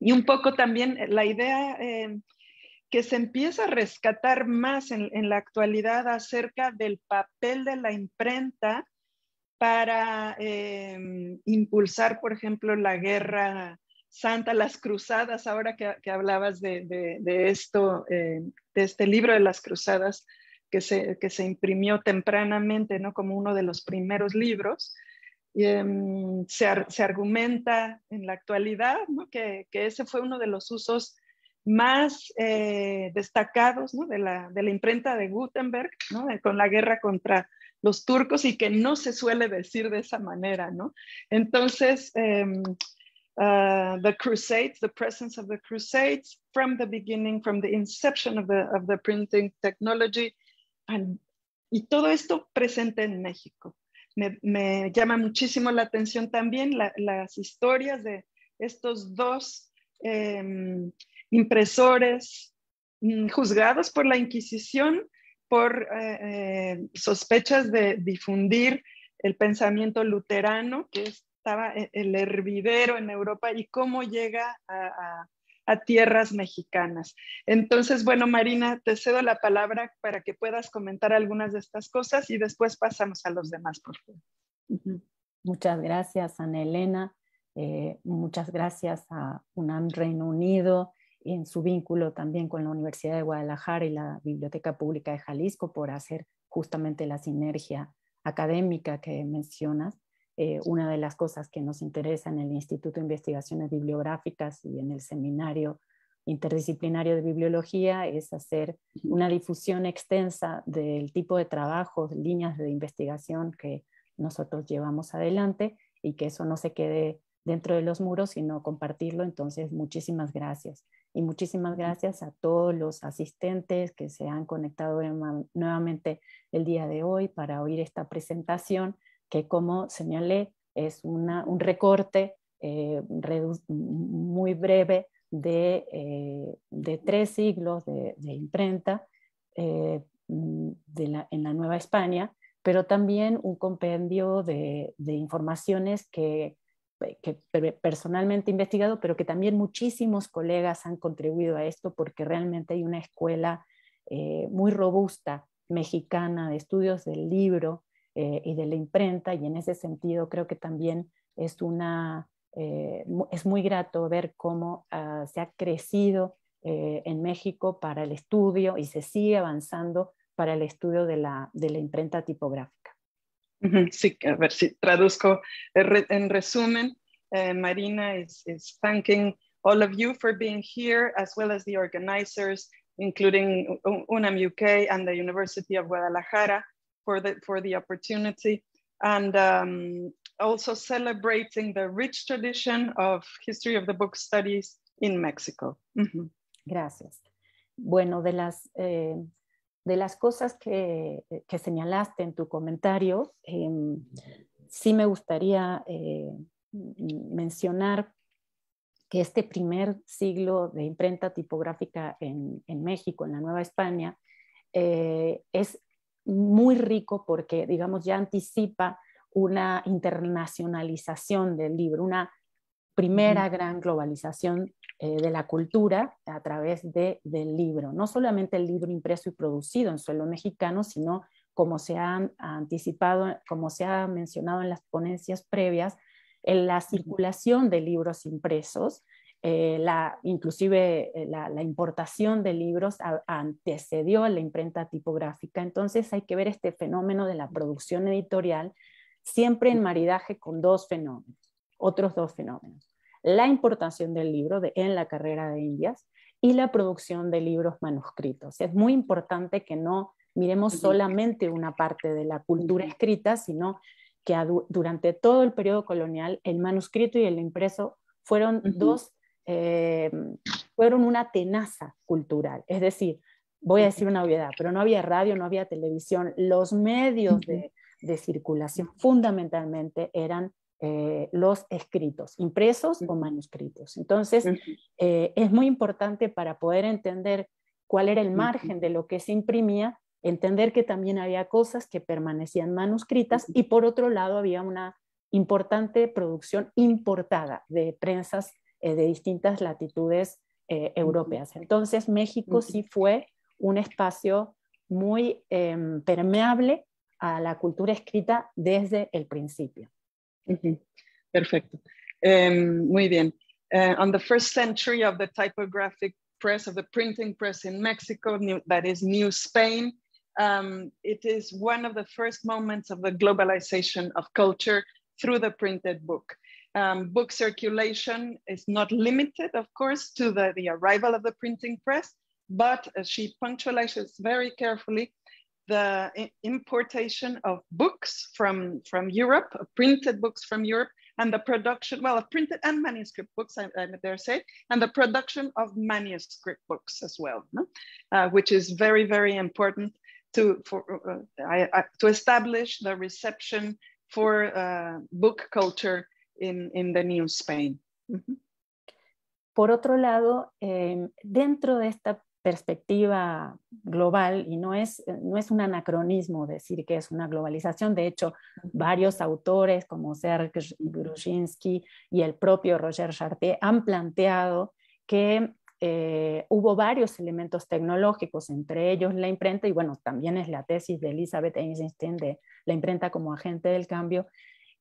A: Y un poco también eh, la idea em, que se empieza a rescatar más en, en, la actualidad acerca del papel de la imprenta para em, impulsar, por ejemplo, la guerra Santa, las cruzadas, ahora que, hablabas de, esto, eh, de este libro de las cruzadas que se, que se, imprimió tempranamente, ¿no? Como uno de los primeros libros. Em, se, argumenta en la actualidad que, que, ese fue uno de los usos más eh, destacados de, la, imprenta de Gutenberg con la guerra contra los turcos y que no se suele decir de esa manera. ¿no? Entonces, em, Uh, the Crusades, the presence of the Crusades from the beginning, from the inception of the, of the printing technology. And, y todo esto presente en México. Me, me llama muchísimo la atención también las historias de estos dos em, impresores mm, juzgados por la Inquisición por eh, eh, sospechas de difundir el pensamiento luterano, que es estaba e-, el hervidero en Europa y cómo llega a, tierras mexicanas. Entonces, bueno, Marina, te cedo la palabra para que puedas comentar algunas de estas cosas y después pasamos a los demás, por favor.
B: Muchas gracias, Ana Elena. Eh, muchas gracias a UNAM Reino Unido en su vínculo también con la Universidad de Guadalajara y la Biblioteca Pública de Jalisco por hacer justamente la sinergia académica que mencionas. Eh, una de las cosas que nos interesa en el Instituto de Investigaciones Bibliográficas y en el Seminario Interdisciplinario de Bibliología es hacer una difusión extensa del tipo de trabajos, líneas de investigación que nosotros llevamos adelante y que eso no se quede dentro de los muros, sino compartirlo. Entonces, muchísimas gracias. Y muchísimas gracias a todos los asistentes que se han conectado nuevamente el día de hoy para oír esta presentación que como señalé es un recorte eh, muy breve eh, de, tres siglos de, imprenta eh, en la Nueva España, pero también un compendio de, informaciones que, que personalmente he investigado, pero que también muchísimos colegas han contribuido a esto porque realmente hay una escuela muy robusta mexicana de estudios del libro eh, y de la imprenta y en ese sentido creo que también es una eh, es muy grato ver cómo ah, se ha crecido eh, en México para el estudio y se sigue avanzando para el estudio
A: de la, de la imprenta tipográfica. Sí, a ver si traduzco. En resumen, Marina es is thanking all of you for being here, as well as the organizers, including UNAM UK and the University of Guadalajara, for the, for the opportunity and um, also celebrating the rich tradition of history of the book studies in Mexico.
B: Mm-hmm. Gracias. Bueno, de las, eh, de las cosas que, que, señalaste en tu comentario, em, sí me gustaría eh, mencionar que este primer siglo de imprenta tipográfica en, en México, en la Nueva España, eh, es muy rico porque, digamos, ya anticipa una internacionalización del libro, una primera gran globalización eh, de la cultura a través del libro. No solamente el libro impreso y producido en suelo mexicano, sino como se ha anticipado, como se ha mencionado en las ponencias previas, en la circulación de libros impresos eh, la, inclusive eh, la, importación de libros antecedió a la imprenta tipográfica. Entonces hay que ver este fenómeno de la producción editorial siempre en maridaje con dos fenómenos, otros dos fenómenos. La importación del libro en la carrera de Indias y la producción de libros manuscritos. Es muy importante que no miremos solamente una parte de la cultura escrita, sino que durante todo el periodo colonial el manuscrito y el impreso fueron dos eh, fueron una tenaza cultural. Es decir, voy a decir una obviedad, pero no había radio, no había televisión. Los medios de, circulación fundamentalmente eran eh, los escritos, impresos o manuscritos. Entonces, eh, es muy importante para poder entender cuál era el margen de lo que se imprimía, entender que también había cosas que permanecían manuscritas y por otro lado había una importante producción importada de prensas eh, de distintas latitudes eh, europeas. Entonces, México sí fue un espacio muy em, permeable a la cultura escrita desde el principio.
A: Perfecto. Em, muy bien. Eh, on the first century of the typographic press, of the printing press in Mexico, new, that is New Spain, um, it is one of the first moments of the globalization of culture through the printed book. Um, book circulation is not limited, of course, to the, the arrival of the printing press, but uh, she punctualizes very carefully the importation of books from, from Europe, uh, printed books from Europe, and the production, well, of printed and manuscript books, I, I dare say, and the production of manuscript books as well, no? uh, which is very, very important to, for, uh, I, I, to establish the reception for uh, book culture en, The New Spain.
B: Por otro lado, em, dentro de esta perspectiva global, y no es, no es un anacronismo decir que es una globalización, de hecho, varios autores como Serge Grushinsky y el propio Roger Chartier han planteado que eh, hubo varios elementos tecnológicos, entre ellos la imprenta, y bueno, también es la tesis de Elizabeth Einstein de la imprenta como agente del cambio,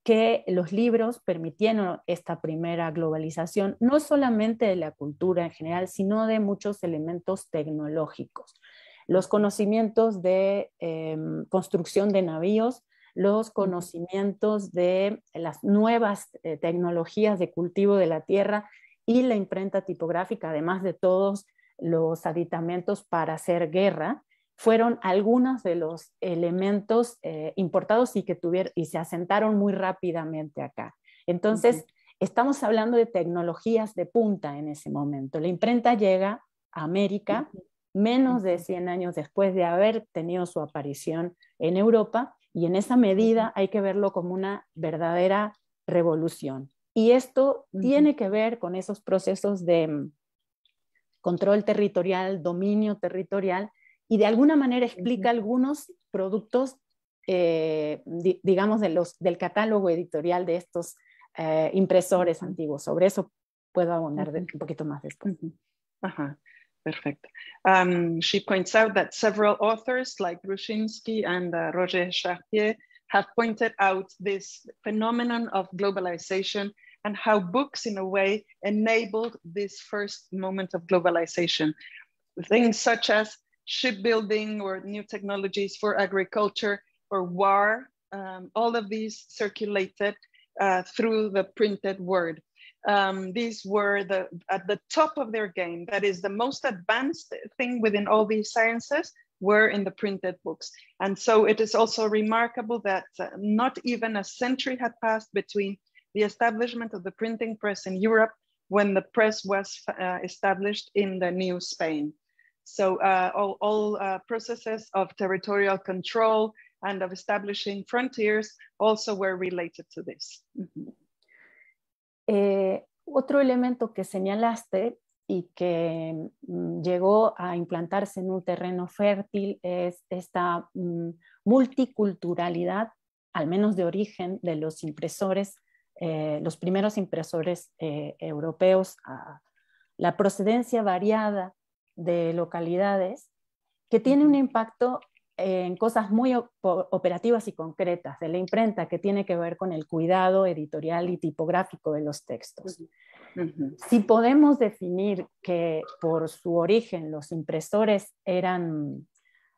B: que los libros permitieron esta primera globalización, no solamente de la cultura en general, sino de muchos elementos tecnológicos. Los conocimientos de em, construcción de navíos, los conocimientos de las nuevas eh, tecnologías de cultivo de la tierra y la imprenta tipográfica, además de todos los aditamentos para hacer guerra, fueron algunos de los elementos eh, importados y que tuvieron y se asentaron muy rápidamente acá. Entonces, estamos hablando de tecnologías de punta en ese momento. La imprenta llega a América menos de 100 años después de haber tenido su aparición en Europa y en esa medida hay que verlo como una verdadera revolución. Y esto tiene que ver con esos procesos de mm, control territorial, dominio territorial, y de alguna manera explica algunos productos, eh, digamos, de los, del catálogo editorial de estos
A: eh, impresores antiguos. Sobre eso puedo abundar un poquito más después. Ajá. perfecto. Um, she points out that several authors like Rushinsky and uh, Roger Chartier have pointed out this phenomenon of globalization and how books, in a way, enabled this first moment of globalization. Things such as shipbuilding or new technologies for agriculture or war. Um, all of these circulated uh, through the printed word. Um, these were the, at the top of their game, that is the most advanced thing within all these sciences were in the printed books. And so it is also remarkable that uh, not even a century had passed between the establishment of the printing press in Europe when the press was uh, established in the New Spain. So uh, all, all uh, processes of territorial control and of establishing frontiers also were related to this.
B: Mm-hmm. Eh, otro elemento que señalaste y que mm, llegó a implantarse en un terreno fértil es esta mm, multiculturalidad, al menos de origen, de los impresores, eh, los primeros impresores eh, europeos, la procedencia variada de localidades que tiene un impacto en cosas muy operativas y concretas de la imprenta que tiene que ver con el cuidado editorial y tipográfico de los textos. Si podemos definir que por su origen los impresores eran,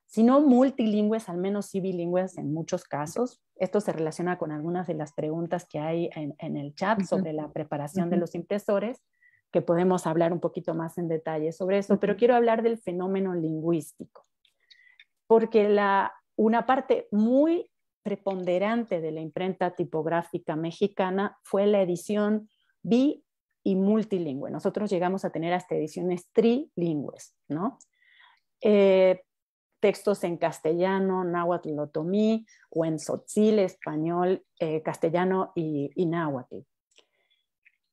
B: si no multilingües, al menos bilingües en muchos casos, esto se relaciona con algunas de las preguntas que hay en, el chat sobre la preparación de los impresores, que podemos hablar un poquito más en detalle sobre eso, pero quiero hablar del fenómeno lingüístico, porque la, una parte muy preponderante de la imprenta tipográfica mexicana fue la edición bi y multilingüe. Nosotros llegamos a tener hasta ediciones trilingües, ¿no? Eh, textos en castellano, náhuatl, otomí, o en tzotzil, español, eh, castellano y, y náhuatl.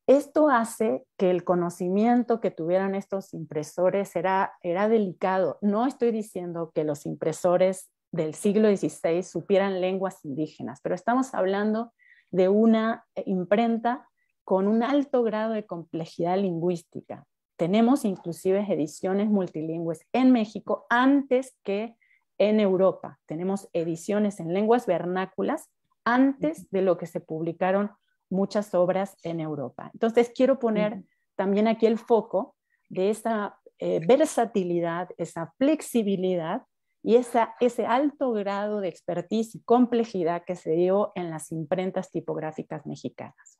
B: Esto hace que el conocimiento que tuvieran estos impresores era delicado. No estoy diciendo que los impresores del siglo XVI supieran lenguas indígenas, pero estamos hablando de una imprenta con un alto grado de complejidad lingüística. Tenemos inclusive ediciones multilingües en México antes que en Europa. Tenemos ediciones en lenguas vernáculas antes de lo que se publicaron muchas obras en Europa. Entonces, quiero poner también aquí el foco de esa eh, versatilidad, esa flexibilidad y esa, ese alto grado de expertise y complejidad que se dio en las imprentas tipográficas mexicanas.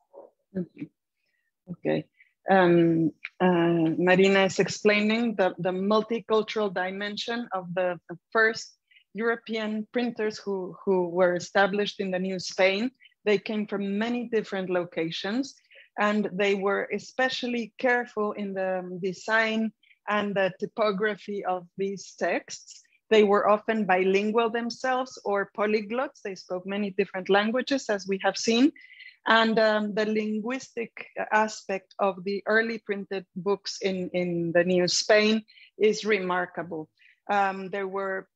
A: Okay. Um, uh, Marina is explaining the, the, multicultural dimension of the first European printers who, who were established in the New Spain They came from many different locations and they were especially careful in the um, design and the typography of these texts. They were often bilingual themselves or polyglots. They spoke many different languages, as we have seen. And um, the linguistic aspect of the early printed books in, in the New Spain is remarkable. Um, there were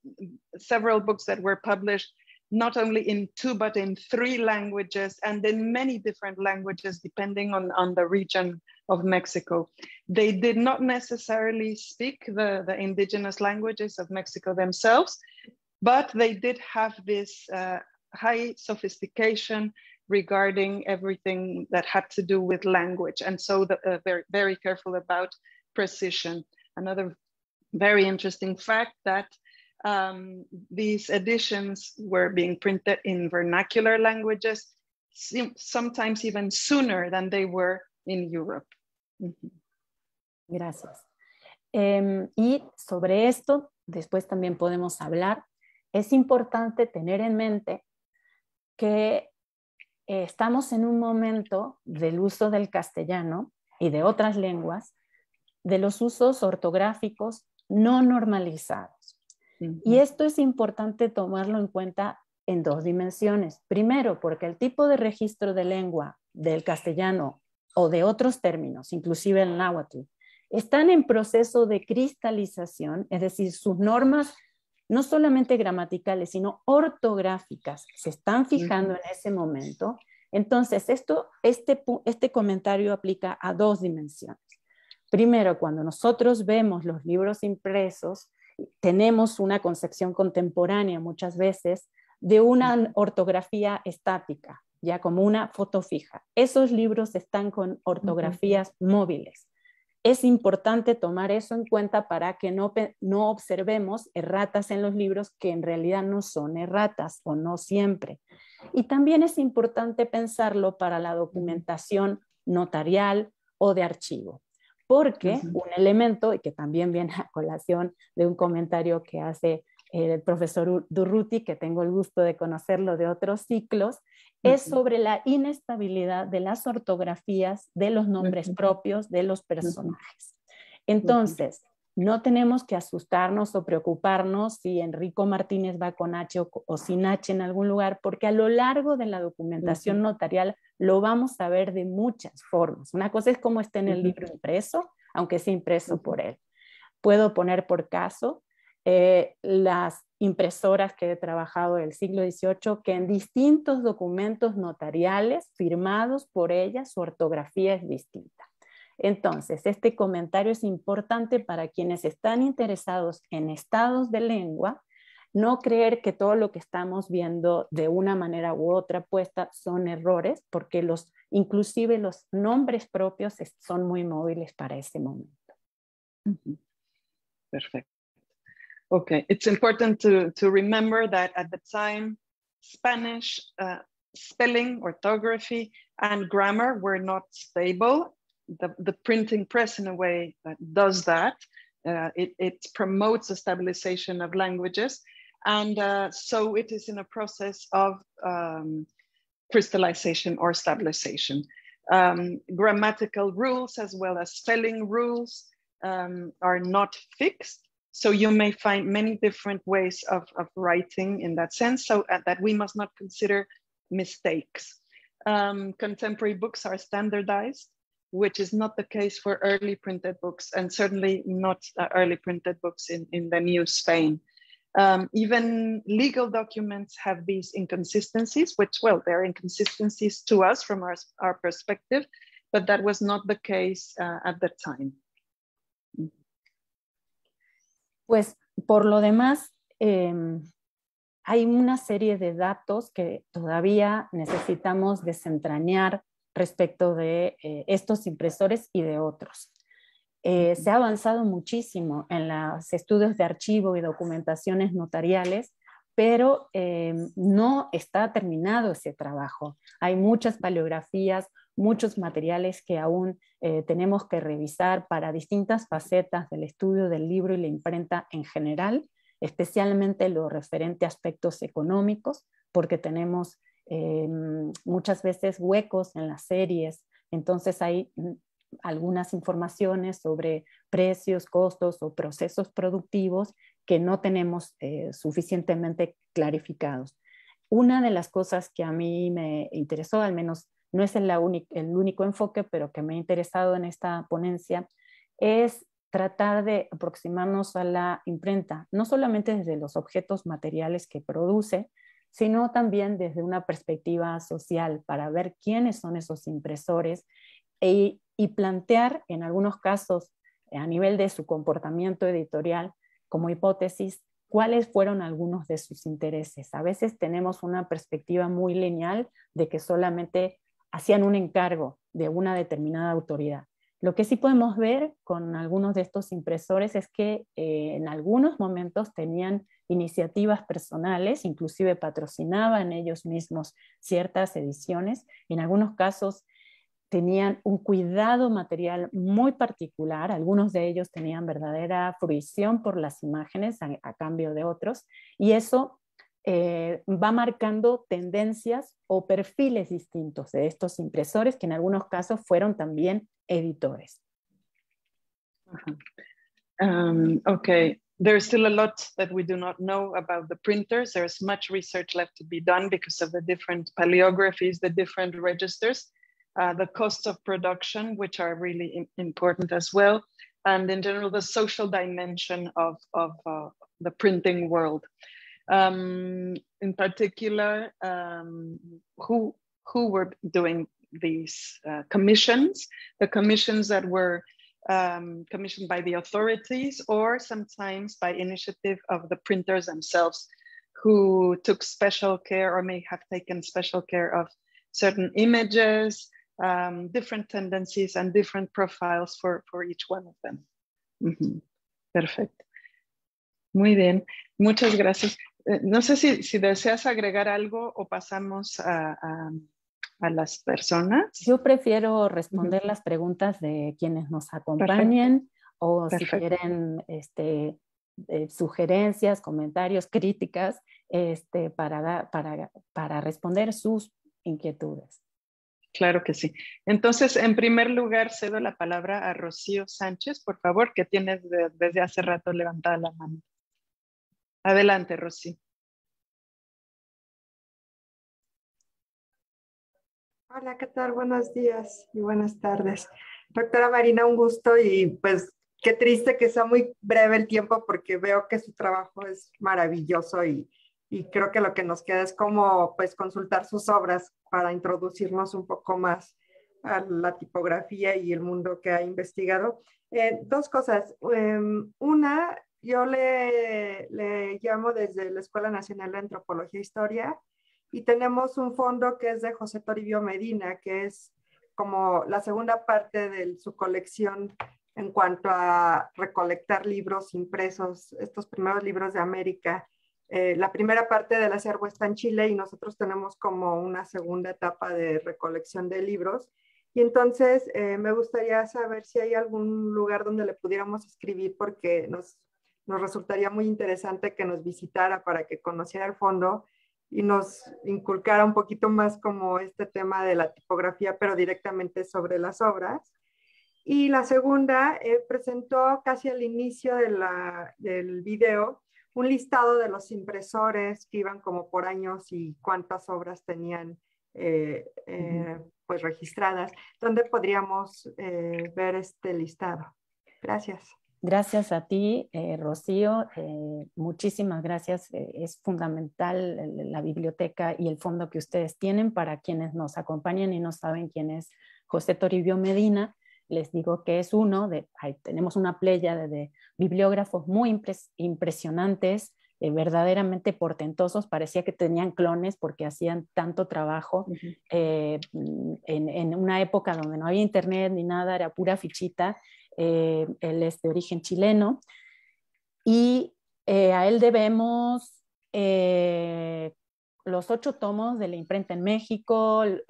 A: several books that were published not only in two, but in three languages and in many different languages, depending on, on the region of Mexico. They did not necessarily speak the, the indigenous languages of Mexico themselves, but they did have this uh, high sophistication regarding everything that had to do with language. And so the, uh, very, very careful about precision. Another very interesting fact that Um, these editions were being printed in vernacular languages, sometimes even sooner than they were in Europe. Gracias.
B: Em, y sobre esto, después también podemos hablar. Es importante tener en mente que eh, estamos en un momento del uso del castellano y de otras lenguas, de los usos ortográficos no normalizados y esto es importante tomarlo en cuenta en dos dimensiones. Primero, porque el tipo de registro de lengua del castellano o de otros términos, inclusive el náhuatl, están en proceso de cristalización, es decir, sus normas no solamente gramaticales, sino ortográficas, se están fijando en ese momento. Entonces, esto, este, este comentario aplica a dos dimensiones. Primero, cuando nosotros vemos los libros impresos, tenemos una concepción contemporánea muchas veces de una ortografía estática, ya como una foto fija. Esos libros están con ortografías móviles. Es importante tomar eso en cuenta para que no observemos erratas en los libros que en realidad no son erratas o no siempre. Y también es importante pensarlo para la documentación notarial o de archivo porque un elemento, y que también viene a colación de un comentario que hace eh, el profesor Durruti, que tengo el gusto de conocerlo de otros ciclos, es sobre la inestabilidad de las ortografías, de los nombres propios, de los personajes. Entonces, no tenemos que asustarnos o preocuparnos si Enrico Martínez va con H o, sin H en algún lugar, porque a lo largo de la documentación notarial lo vamos a ver de muchas formas. Una cosa es cómo está en el libro impreso, aunque sea impreso por él. Puedo poner por caso eh, las impresoras que he trabajado del siglo XVIII, que en distintos documentos notariales firmados por ellas su ortografía es distinta. Entonces, este comentario es importante para quienes están interesados en estados de lengua, no creer que todo lo que estamos viendo de una manera u otra puesta son errores, porque los, inclusive los nombres propios son muy móviles para ese momento.
A: Perfecto. Okay, it's important to, to remember that at the time, Spanish uh, spelling, orthography, and grammar were not stable the, the printing press in a way that does that. Uh, it, it, promotes the stabilization of languages. And uh, so it is in a process of um, crystallization or stabilization. Um, grammatical rules as well as spelling rules um, are not fixed. So you may find many different ways of, of writing in that sense, so uh, that we must not consider mistakes. Um, contemporary books are standardized which is not the case for early printed books, and certainly not uh, early printed books in, in the New Spain. Um, even legal documents have these inconsistencies, which, well, they're inconsistencies to us from our, our perspective, but that was not the case uh, at the time.
B: Pues, por lo demás, eh, hay una serie de datos que todavía necesitamos desentrañar respecto de eh, estos impresores y de otros. Eh, se ha avanzado muchísimo en los estudios de archivo y documentaciones notariales, pero eh, no está terminado ese trabajo. Hay muchas paleografías, muchos materiales que aún tenemos que revisar para distintas facetas del estudio del libro y la imprenta en general, especialmente lo referente a aspectos económicos, porque tenemos Em, muchas veces huecos en las series. Entonces hay mm, algunas informaciones sobre precios, costos o procesos productivos que no tenemos eh, suficientemente clarificados. Una de las cosas que a mí me interesó, al menos no es la el único enfoque, pero que me ha interesado en esta ponencia, es tratar de aproximarnos a la imprenta, no solamente desde los objetos materiales que produce, sino también desde una perspectiva social para ver quiénes son esos impresores y plantear en algunos casos eh, a nivel de su comportamiento editorial como hipótesis cuáles fueron algunos de sus intereses. A veces tenemos una perspectiva muy lineal de que solamente hacían un encargo de una determinada autoridad lo que sí podemos ver con algunos de estos impresores es que eh, en algunos momentos tenían iniciativas personales, inclusive patrocinaban ellos mismos ciertas ediciones, en algunos casos tenían un cuidado material muy particular, algunos de ellos tenían verdadera fruición por las imágenes a, cambio de otros, y eso eh, va marcando tendencias o perfiles distintos de estos impresores que en algunos casos fueron también editores.
A: um, okay, there's still a lot that we do not know about the printers. There's much research left to be done because of the different paleographies, the different registers, uh, the costs of production, which are really important as well, and in general, the social dimension of, of uh, the printing world. Um, in particular, um, who, who were doing these uh, commissions, the commissions that were um, commissioned by the authorities or sometimes by initiative of the printers themselves who took special care or may have taken special care of certain images, um, different tendencies and different profiles for, for each one of them. Mm -hmm. Perfecto. Muy bien, muchas gracias. Eh, no sé si, si, deseas agregar algo o pasamos a, a a las personas? Yo
B: prefiero responder las preguntas de quienes nos acompañen o si quieren este, eh, sugerencias, comentarios, críticas este, para, para, para responder sus inquietudes. Claro que sí.
A: Entonces, en primer lugar, cedo la palabra a Rocío Sánchez, por favor, que tienes desde hace rato levantada la mano. Adelante, Rocío.
C: Hola, ¿qué Buenos días y buenas tardes. Doctora Marina, un gusto y pues qué triste que sea muy breve el tiempo porque veo que su trabajo es maravilloso y, creo que lo que nos queda es como pues consultar sus obras para introducirnos un poco más a la tipografía y el mundo que ha investigado. Eh, dos cosas. Em, una, yo le, le, llamo desde la Escuela Nacional de Antropología e Historia y tenemos un fondo que es de José Toribio Medina, que es como la segunda parte de su colección en cuanto a recolectar libros impresos, estos primeros libros de América. Eh, la primera parte del acervo está en Chile y nosotros tenemos como una segunda etapa de recolección de libros. Y entonces eh, me gustaría saber si hay algún lugar donde le pudiéramos escribir porque nos, nos resultaría muy interesante que nos visitara para que conociera el fondo y nos inculcara un poquito más como este tema de la tipografía, pero directamente sobre las obras. Y la segunda eh, presentó casi al inicio de del video un listado de los impresores que iban como por años y cuántas obras tenían eh, eh, pues registradas, donde podríamos ver este listado. Gracias.
B: Gracias a ti, eh, Rocío. Eh, muchísimas gracias. Eh, es fundamental la biblioteca y el fondo que ustedes tienen para quienes nos acompañan y no saben quién es José Toribio Medina. Les digo que es uno de, tenemos una playa de, bibliógrafos muy impresionantes, verdaderamente portentosos. Parecía que tenían clones porque hacían tanto trabajo en, en una época donde no había internet ni nada, era pura fichita eh, él es de origen chileno, y eh, a él debemos eh, los ocho tomos de la imprenta en México, el,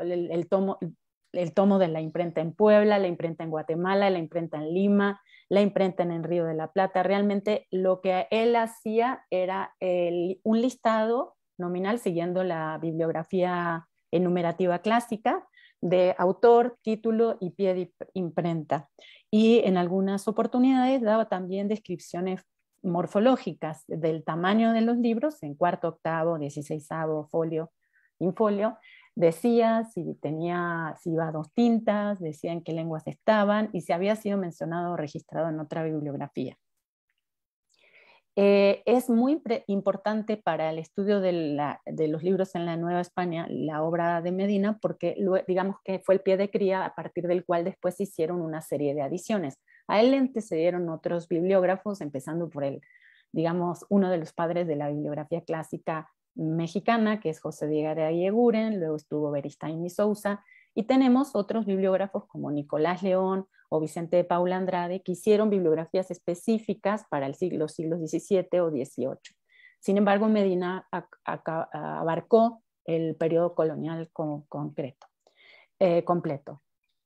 B: tomo, de la imprenta en Puebla, la imprenta en Guatemala, la imprenta en Lima, la imprenta en Río de la Plata. Realmente lo que él hacía era un listado nominal siguiendo la bibliografía enumerativa clásica de autor, título y pie de imprenta y en algunas oportunidades daba también descripciones morfológicas del tamaño de los libros en cuarto, octavo, dieciséisavo, folio, infolio. Decía si tenía, si iba dos tintas, decía en qué lenguas estaban y si había sido mencionado o registrado en otra bibliografía. Eh, es muy importante para el estudio de, los libros en la Nueva España la obra de Medina porque digamos que fue el pie de cría a partir del cual después se hicieron una serie de adiciones. A él le antecedieron otros bibliógrafos, empezando por el, digamos, uno de los padres de la bibliografía clásica mexicana, que es José Diego de Ayeguren, luego estuvo Beristain y Sousa, y tenemos otros bibliógrafos como Nicolás León o Vicente de Paula Andrade, que hicieron bibliografías específicas para el siglo, siglos XVII o XVIII. Sin embargo, Medina abarcó el periodo colonial concreto, eh, completo.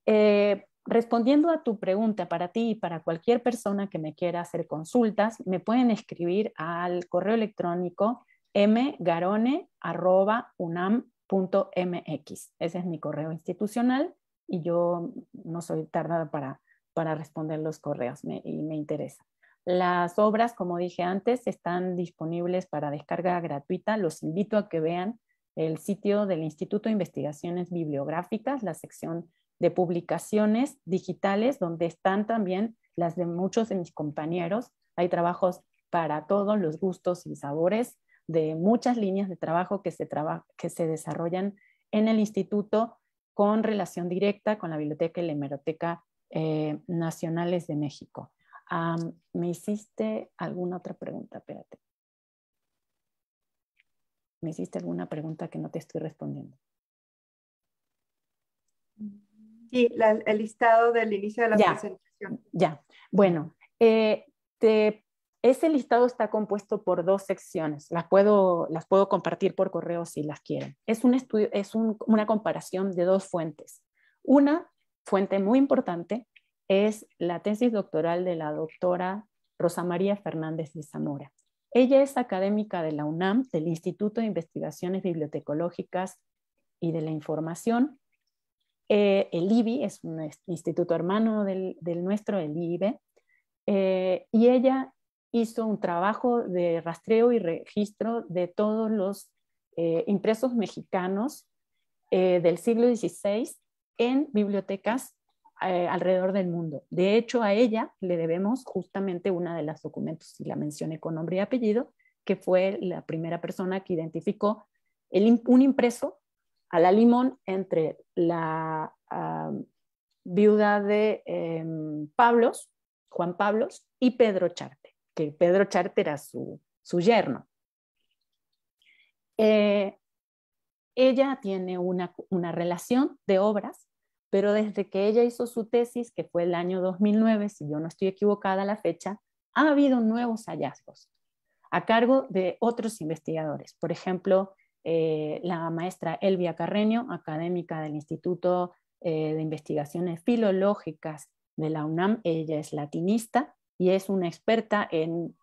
B: Eh, respondiendo a tu pregunta, para ti y para cualquier persona que me quiera hacer consultas, me pueden escribir al correo electrónico mgarone.unam.mx. Ese es mi correo institucional y yo no soy tardada para, responder los correos y me interesa. Las obras, como dije antes, están disponibles para descarga gratuita. Los invito a que vean el sitio del Instituto de Investigaciones Bibliográficas, la sección de publicaciones digitales, donde están también las de muchos de mis compañeros. Hay trabajos para todos los gustos y sabores de muchas líneas de trabajo que se, que se desarrollan en el instituto con relación directa con la Biblioteca y la Hemeroteca eh, Nacionales de México. ¿Me hiciste alguna otra pregunta? Espérate. ¿Me hiciste alguna pregunta que no te estoy respondiendo?
C: Sí, el listado del inicio de la presentación.
B: Ya, bueno,
C: eh, te
B: ese listado está compuesto por dos secciones. Las puedo, las puedo compartir por correo si las quieren. Es, un estudio, es una comparación de dos fuentes. Una fuente muy importante es la tesis doctoral de la doctora Rosa María Fernández de Zamora. Ella es académica de la UNAM, del Instituto de Investigaciones Bibliotecológicas y de la Información. Eh, el IBI es un instituto hermano del, nuestro, el IBE, eh, y ella hizo un trabajo de rastreo y registro de todos los eh, impresos mexicanos eh, del siglo XVI en bibliotecas eh, alrededor del mundo. De hecho, a ella le debemos justamente una de las documentos, y la mencioné con nombre y apellido, que fue la primera persona que identificó un impreso a la limón entre la ah, viuda de em, Pablos, Juan Pablos, y Pedro Charte que Pedro Charter era su, yerno. Eh, ella tiene una, relación de obras, pero desde que ella hizo su tesis, que fue el año 2009, si yo no estoy equivocada a la fecha, ha habido nuevos hallazgos a cargo de otros investigadores. Por ejemplo, eh, la maestra Elvia Carreño, académica del Instituto eh, de Investigaciones Filológicas de la UNAM, ella es latinista, y es una experta en,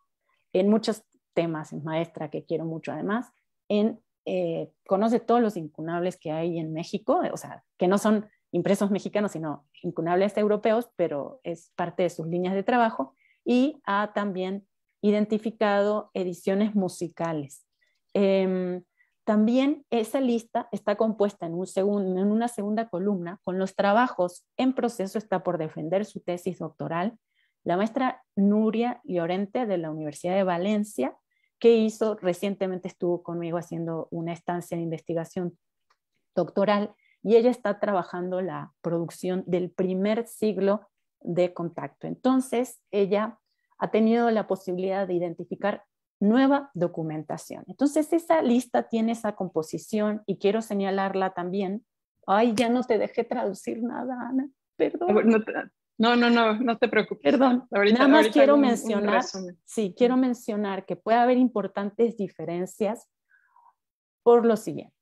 B: en muchos temas, es maestra que quiero mucho además, en, eh, conoce todos los incunables que hay en México, o sea, que no son impresos mexicanos, sino incunables europeos, pero es parte de sus líneas de trabajo, y ha también identificado ediciones musicales. Em, también esa lista está compuesta en, un en una segunda columna con los trabajos en proceso, está por defender su tesis doctoral, la maestra Nuria Llorente de la Universidad de Valencia, que hizo recientemente, estuvo conmigo haciendo una estancia de investigación doctoral y ella está trabajando la producción del primer siglo de contacto. Entonces, ella ha tenido la posibilidad de identificar nueva documentación. Entonces, esa lista tiene esa composición y quiero señalarla también. Ay, ya no te dejé traducir nada, Ana. Perdón. Ah,
A: no, no, no, no te preocupes. Perdón. Ahorita, Nada más quiero mencionar,
B: sí, quiero mencionar que puede haber importantes diferencias por lo siguiente.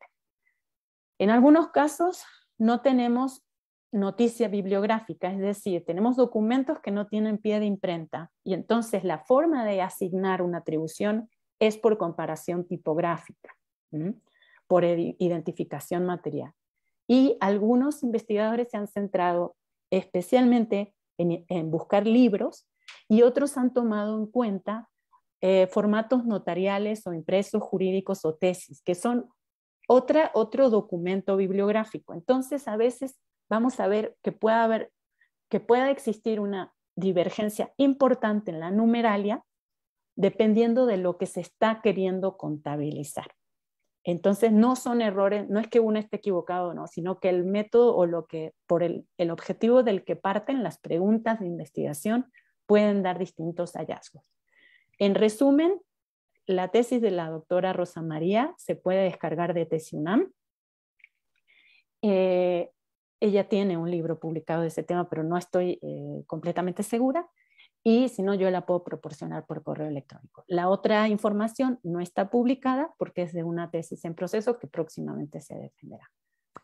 B: En algunos casos no tenemos noticia bibliográfica, es decir, tenemos documentos que no tienen pie de imprenta y entonces la forma de asignar una atribución es por comparación tipográfica, por identificación material. Y algunos investigadores se han centrado especialmente en, buscar libros, y otros han tomado en cuenta eh, formatos notariales o impresos jurídicos o tesis, que son otra, otro documento bibliográfico. Entonces, a veces vamos a ver que pueda, haber, que pueda existir una divergencia importante en la numeralia, dependiendo de lo que se está queriendo contabilizar. Entonces no son errores, no es que uno esté equivocado no, sino que el método o lo que por el, objetivo del que parten las preguntas de investigación pueden dar distintos hallazgos. En resumen, la tesis de la doctora Rosa María se puede descargar de TesiUNAM. Eh, ella tiene un libro publicado de ese tema, pero no estoy eh, completamente segura y si no, yo la puedo proporcionar por correo electrónico. La otra información no está publicada porque es de una tesis en proceso que próximamente se defenderá.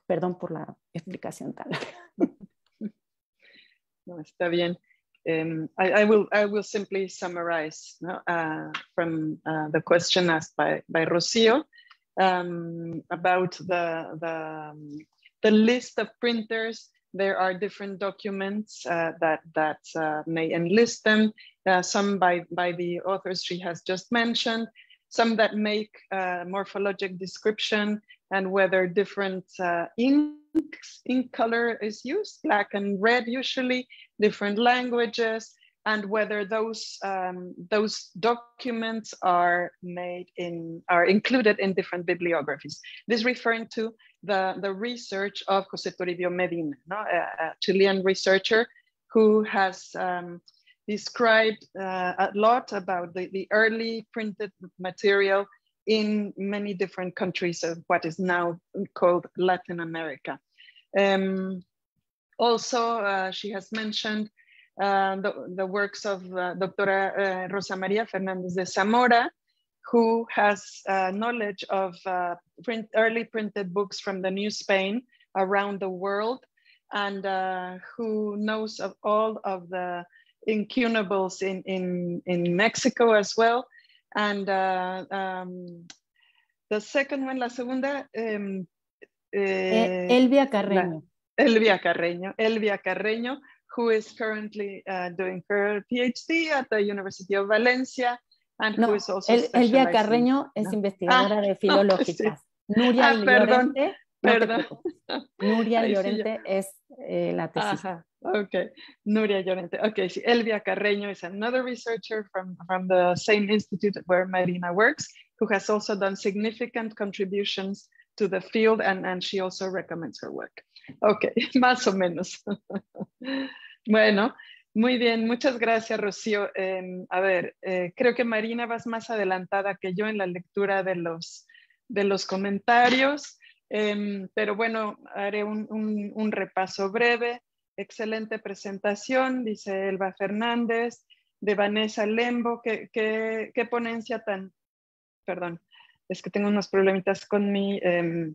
B: Perdón por la explicación tal.
A: No, está bien. Em, I, will, I will simply summarize no, uh, from ah, the question asked by, by Rocio um, about the, um, the list of printers there are different documents uh, that that uh, may enlist them. Uh, some by by the authors she has just mentioned. Some that make uh, morphologic description and whether different uh, inks, ink color is used, black and red usually, different languages, and whether those um, those documents are made in are included in different bibliographies. This referring to the the research of José Toribio Medina, no? a, a, Chilean researcher who has um, described uh, a lot about the, the early printed material in many different countries of what is now called Latin America. Um, also, uh, she has mentioned um, the, the, works of uh, Doctora uh, Rosa Maria Fernandez de Zamora, who has uh, knowledge of print, early printed books from the New Spain around the world and uh, who knows of all of the incunables in, in, in Mexico as well. And uh, um, the second one, la segunda. Um, eh, Elvia Carreño. La, Elvia Carreño. Elvia Carreño, who is currently uh, doing her PhD at the University of Valencia. And no, who is also Elvia Carreño
B: es no. investigadora ah, de filológicas. Nuria
A: ah, Llorente,
B: perdón. No
D: Nuria Llorente
A: es
B: eh,
D: la tesis. Ajá.
A: Okay, Nuria Llorente. Okay, sí. Elvia Carreño is another researcher from, from the same institute where Marina works, who has also done significant contributions to the field and, and she also recommends her work. Okay, más o menos. Bueno, muy bien, muchas gracias, Rocío. Em, a ver, eh, creo que Marina vas más adelantada que yo en la lectura de los, de los comentarios, em, pero bueno, haré un, repaso breve. Excelente presentación, dice Elba Fernández, de Vanessa Lembo. Qué, qué, ponencia tan, perdón, es que tengo unos problemitas con mi em,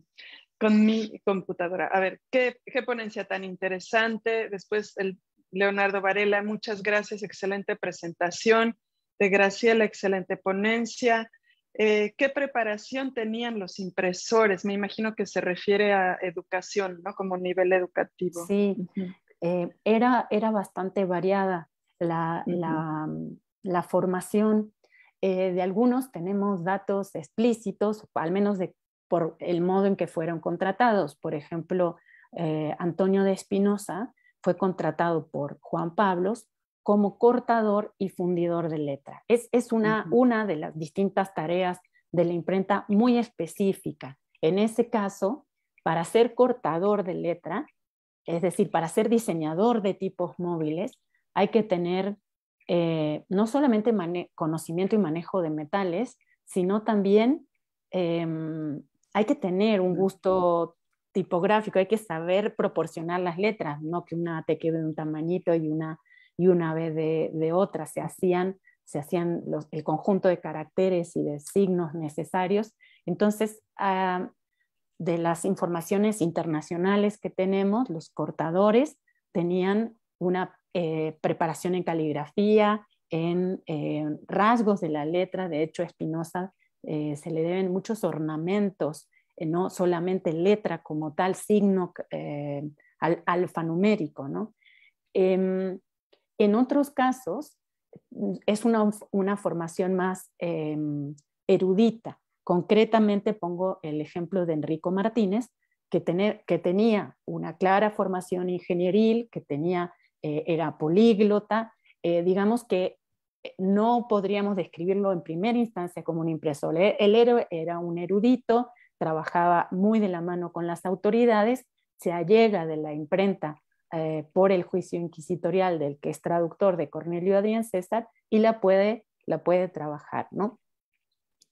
A: con mi computadora. A ver, qué, qué, ponencia tan interesante. Después el Leonardo Varela, muchas gracias, excelente presentación. De Graciela, excelente ponencia. Eh, ¿Qué preparación tenían los impresores? Me imagino que se refiere a educación, ¿no? Como nivel educativo. Sí,
B: eh, era, bastante variada la, formación. Eh, de algunos tenemos datos explícitos, al menos de, por el modo en que fueron contratados. Por ejemplo, Antonio de Espinosa fue contratado por Juan Pablos como cortador y fundidor de letra. Es, es una, una de las distintas tareas de la imprenta muy específica. En ese caso, para ser cortador de letra, es decir, para ser diseñador de tipos móviles, hay que tener eh, no solamente conocimiento y manejo de metales, sino también em, hay que tener un gusto tipográfico, hay que saber proporcionar las letras, no que una te quede de un tamañito y una, y una vez de, otra. Se hacían, se hacían el conjunto de caracteres y de signos necesarios. Entonces, ah, de las informaciones internacionales que tenemos, los cortadores tenían una eh, preparación en caligrafía, en rasgos de la letra. De hecho, a Espinosa eh, se le deben muchos ornamentos eh, no solamente letra como tal, signo eh, alfanumérico. Em, en otros casos es una, formación más em, erudita. Concretamente pongo el ejemplo de Enrico Martínez, que, tenía una clara formación ingenieril, que eh, era políglota, digamos que no podríamos describirlo en primera instancia como un impresor. el héroe era un erudito, trabajaba muy de la mano con las autoridades, se allega de la imprenta eh, por el juicio inquisitorial del que es traductor de Cornelio Adrián César y la puede, la puede trabajar. ¿no?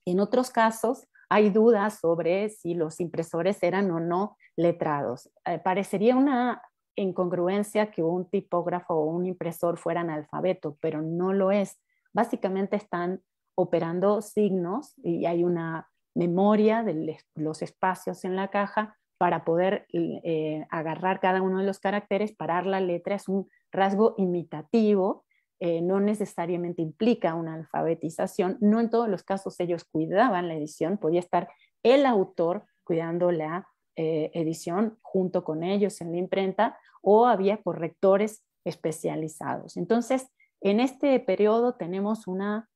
B: En otros casos hay dudas sobre si los impresores eran o no letrados. Eh, parecería una incongruencia que un tipógrafo o un impresor fueran analfabeto, pero no lo es. Básicamente están operando signos y hay una memoria de los espacios en la caja para poder eh, agarrar cada uno de los caracteres, parar la letra, es un rasgo imitativo, eh, no necesariamente implica una alfabetización, no en todos los casos ellos cuidaban la edición, podía estar el autor cuidando la eh, edición junto con ellos en la imprenta o había correctores especializados. Entonces, en este periodo tenemos una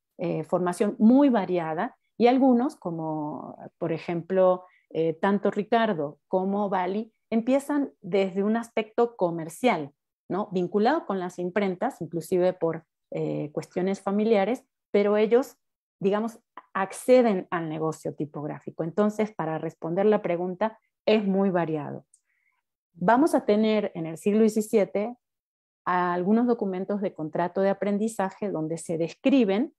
B: formación muy variada y algunos, como por ejemplo eh, tanto Ricardo como Bali, empiezan desde un aspecto comercial, ¿no? vinculado con las imprentas, inclusive por eh, cuestiones familiares, pero ellos, digamos, acceden al negocio tipográfico. Entonces, para responder la pregunta, es muy variado. Vamos a tener en el siglo XVII algunos documentos de contrato de aprendizaje donde se describen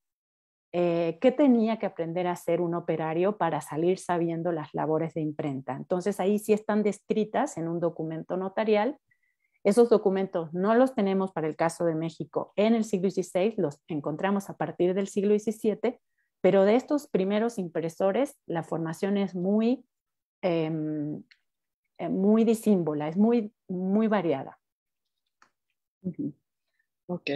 B: eh, qué tenía que aprender a ser un operario para salir sabiendo las labores de imprenta. Entonces ahí sí están descritas en un documento notarial. Esos documentos no los tenemos para el caso de México en el siglo XVI, los encontramos a partir del siglo XVII, pero de estos primeros impresores la formación es muy, em, eh, muy disímbola, es muy, muy variada.
A: Ok,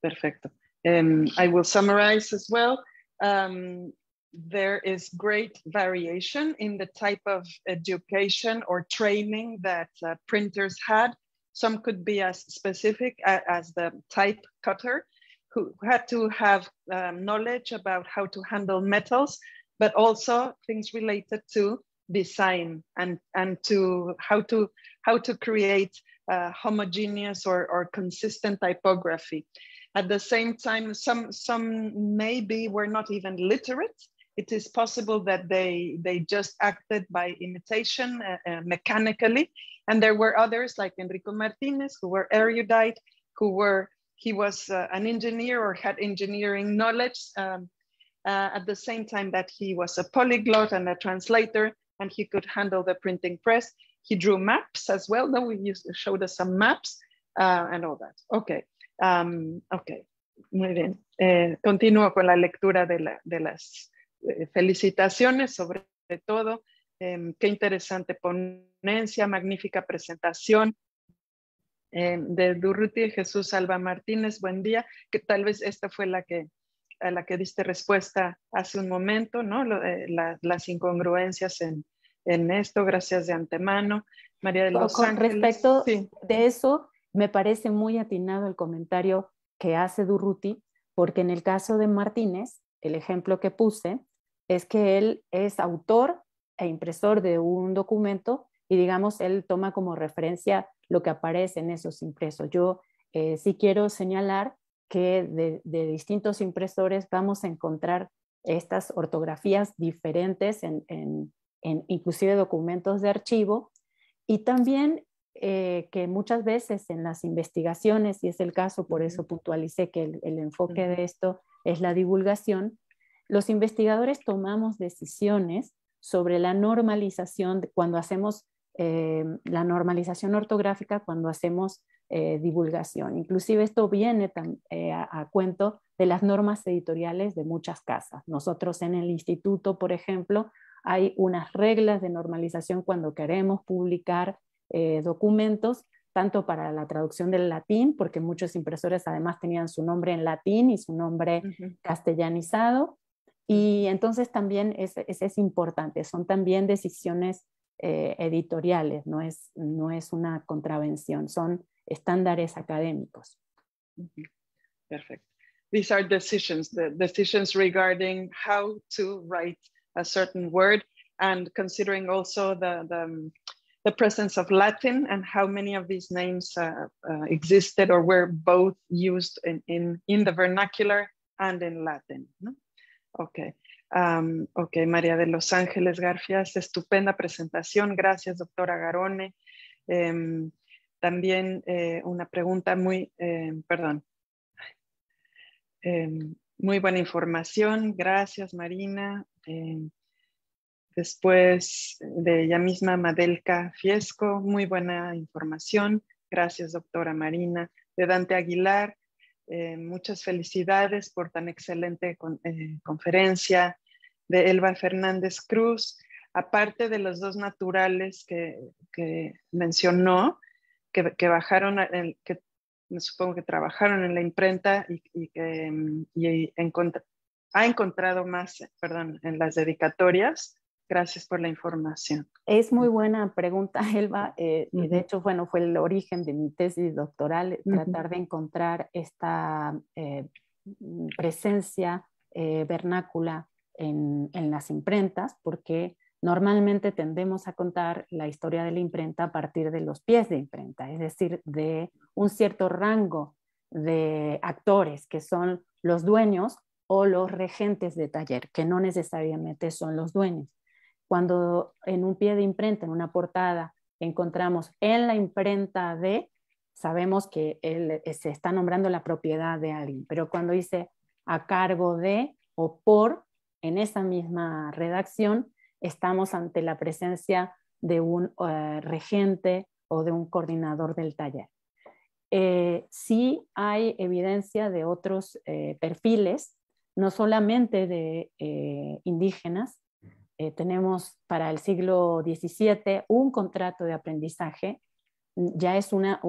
A: perfecto. Um, I will summarize as well. Um, there is great variation in the type of education or training that uh, printers had. Some could be as specific as, as the type cutter, who had to have um, knowledge about how to handle metals, but also things related to design and, and to how to how to create uh, homogeneous or, or consistent typography. At the same time, some, some maybe were not even literate. It is possible that they, they just acted by imitation uh, uh, mechanically. And there were others like Enrico Martinez who were erudite, who were, he was uh, an engineer or had engineering knowledge um, uh, at the same time that he was a polyglot and a translator and he could handle the printing press. He drew maps as well, though he showed us some maps uh, and all that. Okay, ok, muy bien. Eh, continúo con la lectura de, las eh, felicitaciones, sobre todo. Em, qué interesante ponencia, magnífica presentación em, de Durruti Jesús Alba Martínez. Buen día. Que tal vez esta fue la que a la que diste respuesta hace un momento, ¿no? Eh, las incongruencias en, esto, gracias de antemano. María de los con respecto de
B: eso, me parece muy atinado el comentario que hace Durruti, porque en el caso de Martínez, el ejemplo que puse es que él es autor e impresor de un documento y digamos, él toma como referencia lo que aparece en esos impresos. Yo eh, sí quiero señalar que de, distintos impresores vamos a encontrar estas ortografías diferentes en, en inclusive documentos de archivo y también eh, que muchas veces en las investigaciones, y es el caso, por eso puntualicé que el, enfoque de esto es la divulgación, los investigadores tomamos decisiones sobre la normalización, cuando hacemos eh, la normalización ortográfica, cuando hacemos eh, divulgación. Inclusive esto viene a, cuento de las normas editoriales de muchas casas. Nosotros en el instituto, por ejemplo, hay unas reglas de normalización cuando queremos publicar eh, documentos, tanto para la traducción del latín, porque muchos impresores además tenían su nombre en latín y su nombre castellanizado. Y entonces también ese es, es, importante, son también decisiones eh, editoriales, no es, no es una contravención, son estándares académicos.
A: Perfecto. These are decisions, the decisions regarding how to write a certain word and considering also the the presence of Latin and how many of these names uh, uh, existed or were both used in, the vernacular and in Latin. Okay. Um, ok, María de Los Ángeles García, estupenda presentación. Gracias, doctora Garone. Em, también eh, una pregunta muy, em, perdón, em, muy buena información. Gracias, Marina. Después de ella misma, Madelka Fiesco, muy buena información. Gracias, doctora Marina. De Dante Aguilar, eh, muchas felicidades por tan excelente eh, conferencia. De Elba Fernández Cruz, aparte de los dos naturales que, mencionó, que, bajaron, que me supongo que trabajaron en la imprenta y, mm, ha encontrado más, perdón, en las dedicatorias. Gracias por la información.
B: Es muy buena pregunta, Elba. Eh, De hecho, bueno, fue el origen de mi tesis doctoral, eh, tratar de encontrar esta eh, presencia eh, vernácula en, las imprentas, porque normalmente tendemos a contar la historia de la imprenta a partir de los pies de imprenta, es decir, de un cierto rango de actores que son los dueños o los regentes de taller, que no necesariamente son los dueños. Cuando en un pie de imprenta, en una portada, encontramos en la imprenta de, sabemos que eh, se está nombrando la propiedad de alguien, pero cuando dice a cargo de o por, en esa misma redacción, estamos ante la presencia de un eh, regente o de un coordinador del taller. Eh, sí hay evidencia de otros eh, perfiles, no solamente de indígenas, eh, tenemos para el siglo XVII un contrato de aprendizaje, ya es una,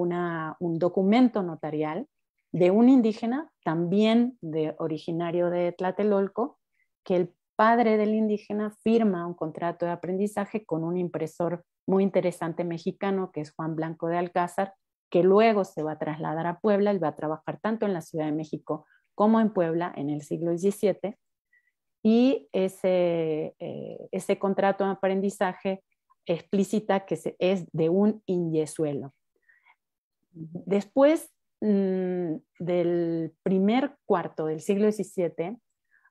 B: un documento notarial de un indígena, también de originario de Tlatelolco, que el padre del indígena firma un contrato de aprendizaje con un impresor muy interesante mexicano, que es Juan Blanco de Alcázar, que luego se va a trasladar a Puebla y va a trabajar tanto en la Ciudad de México como en Puebla en el siglo XVII y eh, ese, contrato de aprendizaje explícita que es de un inyesuelo. Después mm, del primer cuarto del siglo XVII,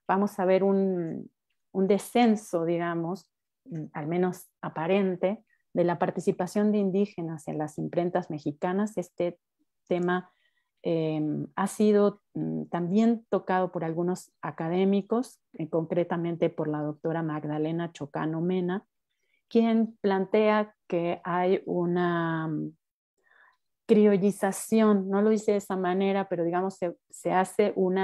B: vamos a ver un, un descenso, digamos, mm, al menos aparente, de la participación de indígenas en las imprentas mexicanas. Este tema Em, ha sido mm, también tocado por algunos académicos, eh, concretamente por la doctora Magdalena Chocano Mena, quien plantea que hay una mm, criollización, no lo dice de esa manera, pero digamos se, hace un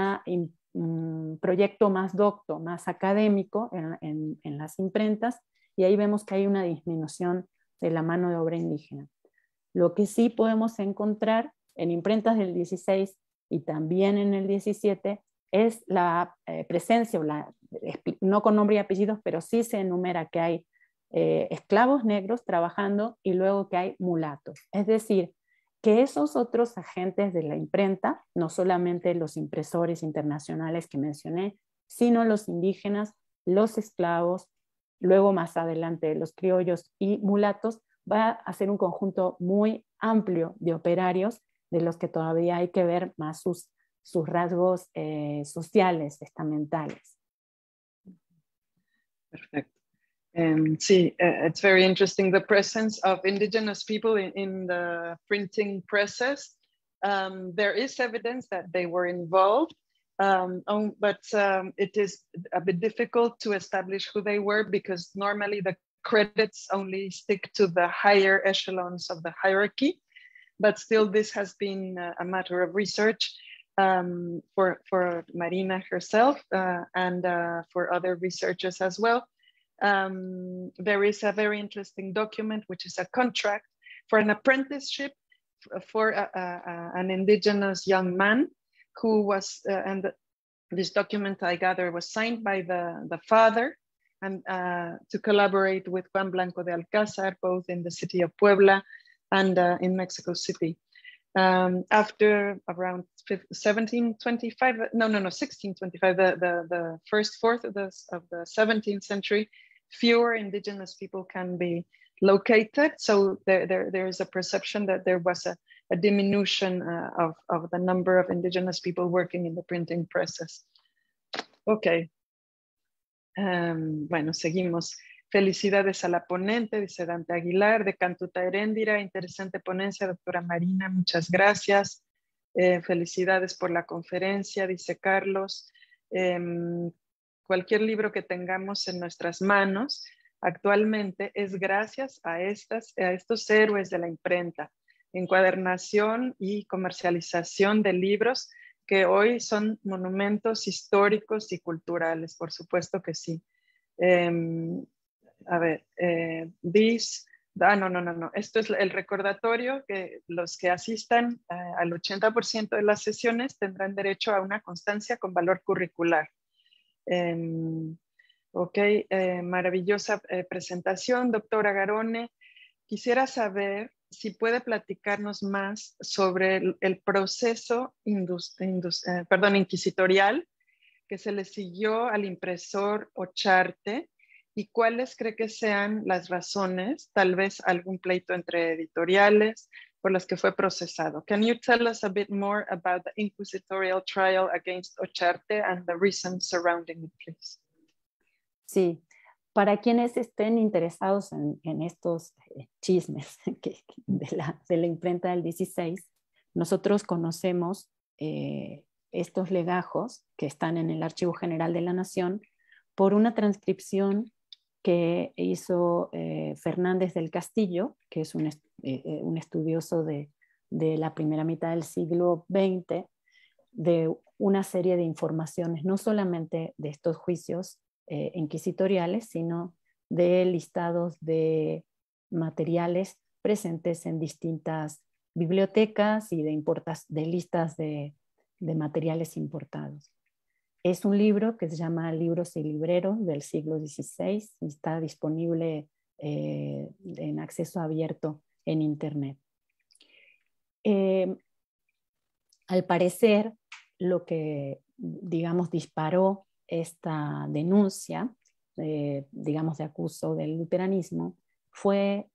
B: mm, proyecto más docto, más académico en las imprentas, y ahí vemos que hay una disminución de la mano de obra indígena. Lo que sí podemos encontrar en imprentas del 16 y también en el 17 es la eh, presencia, la, no con nombre y apellidos, pero sí se enumera que hay eh, esclavos negros trabajando y luego que hay mulatos. Es decir, que esos otros agentes de la imprenta, no solamente los impresores internacionales que mencioné, sino los indígenas, los esclavos, luego más adelante los criollos y mulatos, va a ser un conjunto muy amplio de operarios de los que todavía hay que ver más sus, sus rasgos eh, sociales, estamentales.
A: Perfecto. uh, it's very interesting the presence of indigenous people in, in the printing presses. Um, there is evidence that they were involved, um, but um, it is a bit difficult to establish who they were because normally the credits only stick to the higher echelons of the hierarchy but still this has been uh, a matter of research um, for, for Marina herself uh, and uh, for other researchers as well. Um, there is a very interesting document, which is a contract for an apprenticeship for a, a, a, an indigenous young man who was, uh, and this document I gather was signed by the, the father and uh, to collaborate with Juan Blanco de Alcázar, both in the city of Puebla and uh, in Mexico City. Um, after around 1725, uh, no, no, no, 1625, the, the, the first fourth of the, of the 17th century, fewer indigenous people can be located. So there, there, there is a perception that there was a, a diminution uh, of, of the number of indigenous people working in the printing process. Okay. Um, bueno, seguimos. Felicidades a la ponente, dice Dante Aguilar, de Cantuta Heréndira. Interesante ponencia, doctora Marina, muchas gracias. Eh, felicidades por la conferencia, dice Carlos. Em, cualquier libro que tengamos en nuestras manos actualmente es gracias a, estas, a estos héroes de la imprenta, encuadernación y comercialización de libros que hoy son monumentos históricos y culturales, por supuesto que sí. Em, a ver, this, eh, ah, no, no, no, no, esto es el recordatorio que los que asistan eh, al 80% de las sesiones tendrán derecho a una constancia con valor curricular. Em, ok, eh, maravillosa presentación, doctora Garone. Quisiera saber si puede platicarnos más sobre el, proceso perdón, inquisitorial que se le siguió al impresor Ocharte y cuáles cree que sean las razones, tal vez algún pleito entre editoriales, por las que fue procesado. Can you tell us a bit more about the inquisitorial trial against Ocharte and the reasons surrounding it, please?
B: Sí, para quienes estén interesados en, estos eh, chismes de, la, imprenta del 16, nosotros conocemos eh, estos legajos que están en el Archivo General de la Nación por una transcripción que hizo eh, Fernández del Castillo, que es un, eh, eh, estudioso de, la primera mitad del siglo XX, de una serie de informaciones, no solamente de estos juicios inquisitoriales, sino de listados de materiales presentes en distintas bibliotecas y de, de listas de materiales importados. Es un libro que se llama Libros y Libreros del siglo XVI y está disponible eh, en acceso abierto en Internet. Eh, al parecer, lo que, digamos, disparó esta denuncia, eh, digamos, de acuso del luteranismo, fue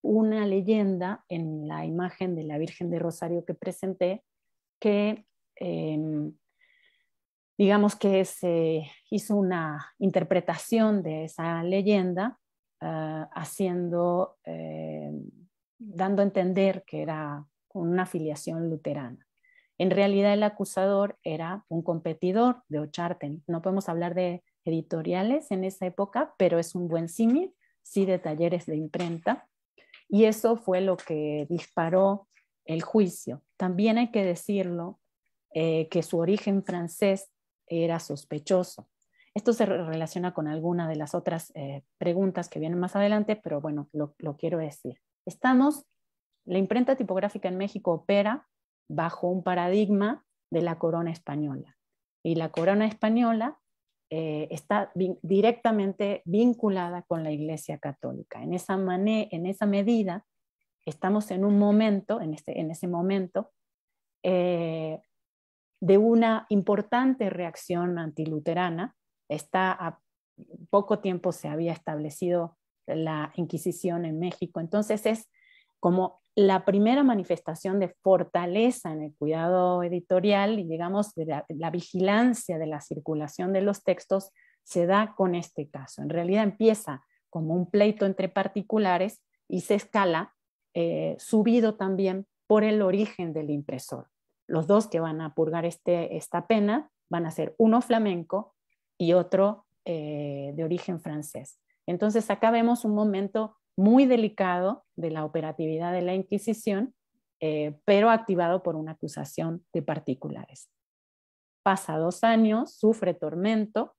B: una leyenda en la imagen de la Virgen de Rosario que presenté que em, digamos que se hizo una interpretación de esa leyenda, ah, haciendo, eh, dando a entender que era una afiliación luterana. En realidad el acusador era un competidor de Ocharten. No podemos hablar de editoriales en esa época, pero es un buen símil, sí de talleres de imprenta. Y eso fue lo que disparó el juicio. También hay que decirlo, eh, que su origen francés era sospechoso. Esto se relaciona con alguna de las otras eh, preguntas que vienen más adelante, pero bueno, lo, quiero decir. Estamos, la imprenta tipográfica en México opera bajo un paradigma de la corona española. Y la corona española eh, está directamente vinculada con la Iglesia Católica. En esa, mané, en esa medida, estamos en un momento, en, este, en ese momento, eh, de una importante reacción antiluterana. Está a poco tiempo se había establecido la Inquisición en México, entonces es como la primera manifestación de fortaleza en el cuidado editorial y digamos la, vigilancia de la circulación de los textos se da con este caso. En realidad empieza como un pleito entre particulares y se escala, eh, subido también por el origen del impresor los dos que van a purgar este, esta pena van a ser uno flamenco y otro eh, de origen francés. Entonces acá vemos un momento muy delicado de la operatividad de la Inquisición, eh, pero activado por una acusación de particulares. Pasa dos años, sufre tormento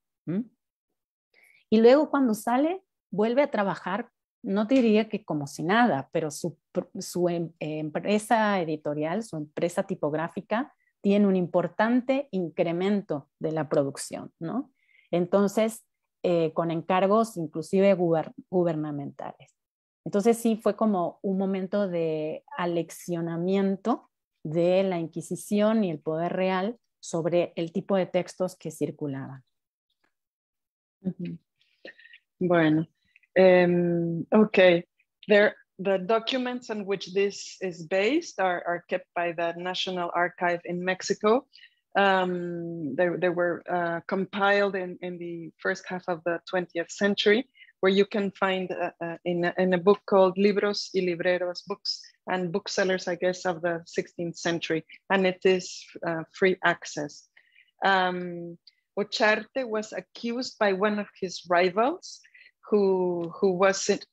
B: y luego cuando sale vuelve a trabajar no diría que como si nada, pero su, em, empresa editorial, su empresa tipográfica, tiene un importante incremento de la producción, ¿no? Entonces, eh, con encargos inclusive gubernamentales. Entonces sí fue como un momento de aleccionamiento de la Inquisición y el poder real sobre el tipo de textos que circulaban.
A: Bueno, Um, okay, there the documents on which this is based are, are kept by the National Archive in Mexico. Um, they, they were uh, compiled in, in the first half of the 20th century, where you can find uh, uh, in, in a book called Libros y Libreros, books and booksellers, I guess, of the 16th century, and it is uh, free access. Um, Ocharte was accused by one of his rivals who who wasn't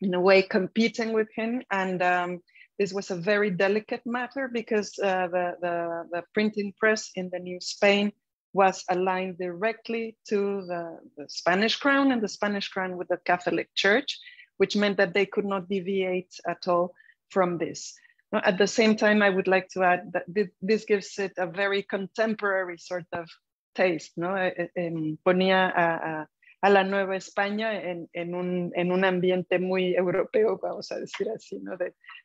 A: in a way competing with him and um, this was a very delicate matter because uh, the, the, the, printing press in the new spain was aligned directly to the, the, spanish crown and the spanish crown with the catholic church which meant that they could not deviate at all from this at the same time i would like to add that this gives it a very contemporary sort of taste no in bonilla uh, uh a la Nueva España en, un, ambiente muy europeo, vamos a decir así,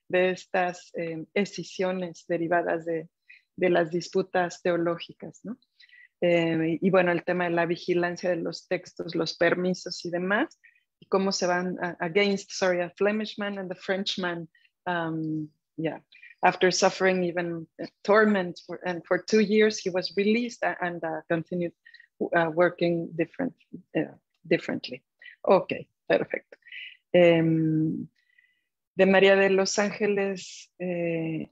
A: de, estas decisiones eh, escisiones derivadas de, las disputas teológicas. Eh, y, bueno, el tema de la vigilancia de los textos, los permisos y demás, y cómo se van against, sorry, a Flemishman and the Frenchman, um, yeah. After suffering even torment, for, and for two years he was released and uh, continued uh, working different differently. Ok, perfecto. Em, de María de los Ángeles, eh,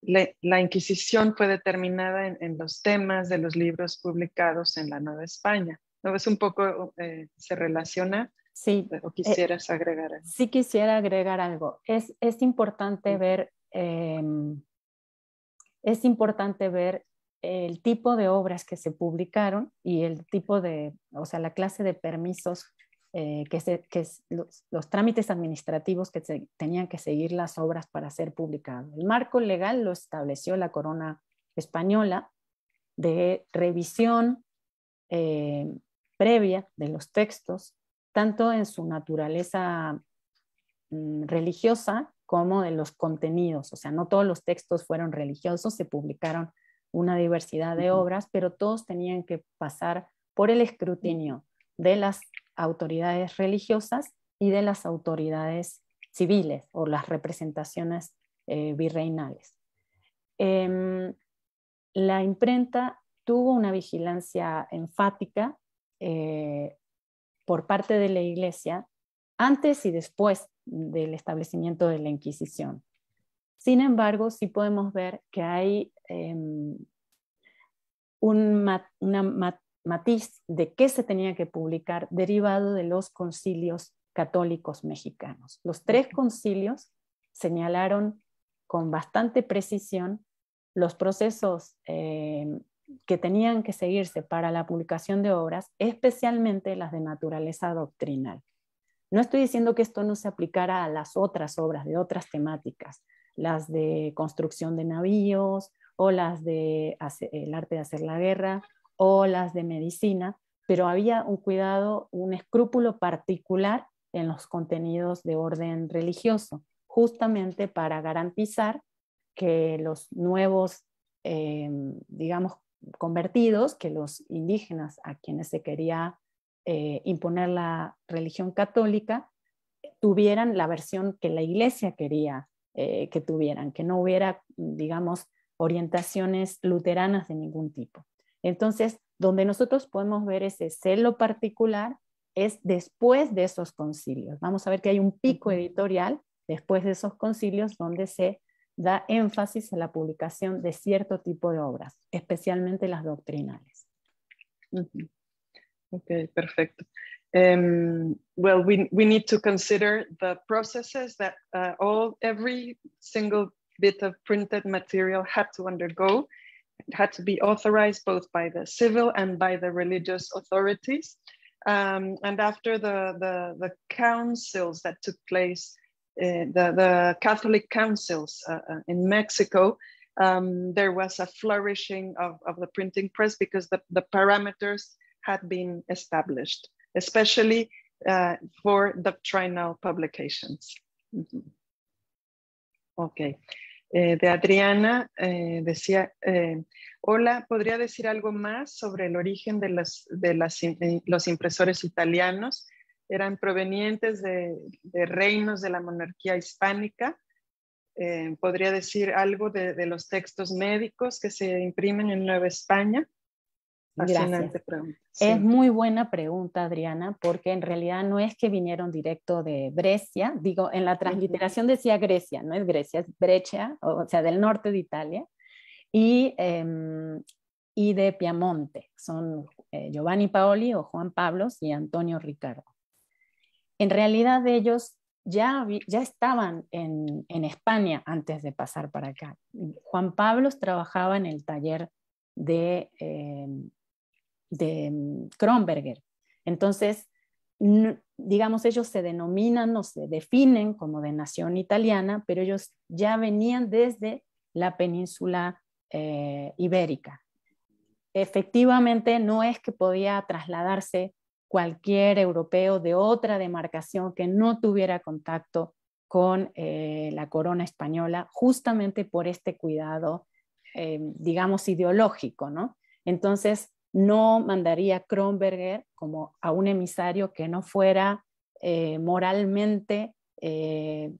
A: la Inquisición fue determinada en, los temas de los libros publicados en la Nueva España. ¿No Es un poco eh, se relaciona? Sí. ¿O eh, quisieras agregar algo?
B: Sí, quisiera agregar algo. Es, es importante ver. Em, es importante ver el tipo de obras que se publicaron y el tipo de, o sea, la clase de permisos eh, que, se, los, trámites administrativos que se, tenían que seguir las obras para ser publicadas. El marco legal lo estableció la corona española de revisión eh, previa de los textos, tanto en su naturaleza mm, religiosa como de los contenidos. O sea, no todos los textos fueron religiosos, se publicaron una diversidad de obras, pero todos tenían que pasar por el escrutinio de las autoridades religiosas y de las autoridades civiles o las representaciones eh, virreinales. Em, la imprenta tuvo una vigilancia enfática eh, por parte de la Iglesia antes y después del establecimiento de la Inquisición. Sin embargo, sí podemos ver que hay Em, un matiz de qué se tenía que publicar derivado de los concilios católicos mexicanos. Los tres concilios señalaron con bastante precisión los procesos em, que tenían que seguirse para la publicación de obras, especialmente las de naturaleza doctrinal. No estoy diciendo que esto no se aplicara a las otras obras de otras temáticas, las de construcción de navíos, o las de el arte de hacer la guerra, o las de medicina, pero había un cuidado, un escrúpulo particular en los contenidos de orden religioso, justamente para garantizar que los nuevos, eh, digamos, convertidos, que los indígenas a quienes se quería eh, imponer la religión católica, tuvieran la versión que la iglesia quería eh, que tuvieran, que no hubiera, digamos, orientaciones luteranas de ningún tipo. Entonces, donde nosotros podemos ver ese celo particular es después de esos concilios. Vamos a ver que hay un pico editorial después de esos concilios donde se da énfasis a la publicación de cierto tipo de obras, especialmente las doctrinales. Ok,
A: perfecto. Um, well, we, we need to consider the processes that uh, all every single bit of printed material had to undergo. It had to be authorized both by the civil and by the religious authorities. Um, and after the, the, the, councils that took place, uh, the, the Catholic councils uh, uh, in Mexico, um, there was a flourishing of, of the printing press because the, the parameters had been established, especially uh, for doctrinal publications. Mm -hmm. Okay, Eh, de Adriana eh, decía, eh, hola, ¿podría decir algo más sobre el origen de, los, impresores italianos? Eran provenientes de, reinos de la monarquía hispánica. ¿Podría decir algo de, de, los textos médicos que se imprimen en Nueva España?
B: Es muy buena pregunta, Adriana, porque en realidad no es que vinieron directo de Brescia, digo, en la transliteración decía Grecia, no es Grecia, es Brecha, o, sea, del norte de Italia, y, em, y de Piamonte, son eh, Giovanni Paoli o Juan Pablos y Antonio Ricardo. En realidad ellos ya, ya estaban en, España antes de pasar para acá. Juan Pablos trabajaba en el taller de... Em, de mm, Kronberger. Entonces, digamos, ellos se denominan o se definen como de nación italiana, pero ellos ya venían desde la península eh, ibérica. Efectivamente, no es que podía trasladarse cualquier europeo de otra demarcación que no tuviera contacto con eh, la corona española, justamente por este cuidado, eh, digamos, ideológico, ¿no? Entonces, no mandaría Kronberger como a un emisario que no fuera eh, moralmente, eh,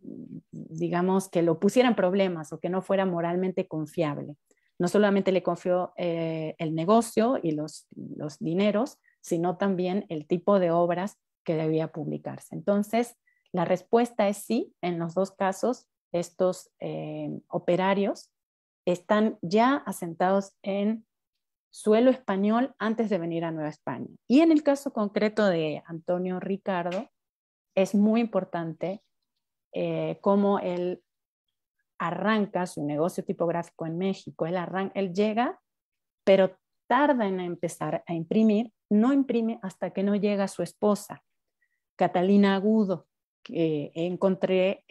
B: digamos, que lo pusieran problemas o que no fuera moralmente confiable. No solamente le confió eh, el negocio y los, los dineros, sino también el tipo de obras que debía publicarse. Entonces, la respuesta es sí, en los dos casos, estos operarios están ya asentados en suelo español antes de venir a Nueva España. Y en el caso concreto de Antonio Ricardo, es muy importante eh, cómo él arranca su negocio tipográfico en México. Él, llega, pero tarda en empezar a imprimir. No imprime hasta que no llega su esposa, Catalina Agudo, que encontré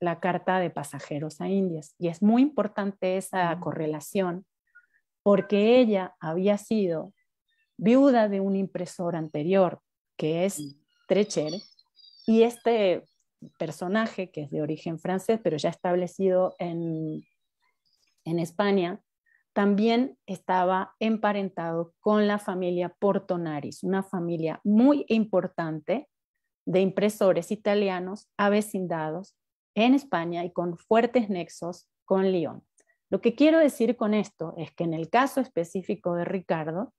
B: la carta de pasajeros a Indias. Y es muy importante esa correlación porque ella había sido viuda de un impresor anterior, que es Trecher, y este personaje, que es de origen francés, pero ya establecido en, España, también estaba emparentado con la familia Portonaris, una familia muy importante de impresores italianos avecindados en España y con fuertes nexos con Lyon. Lo que quiero decir con esto es que en el caso específico de Ricardo,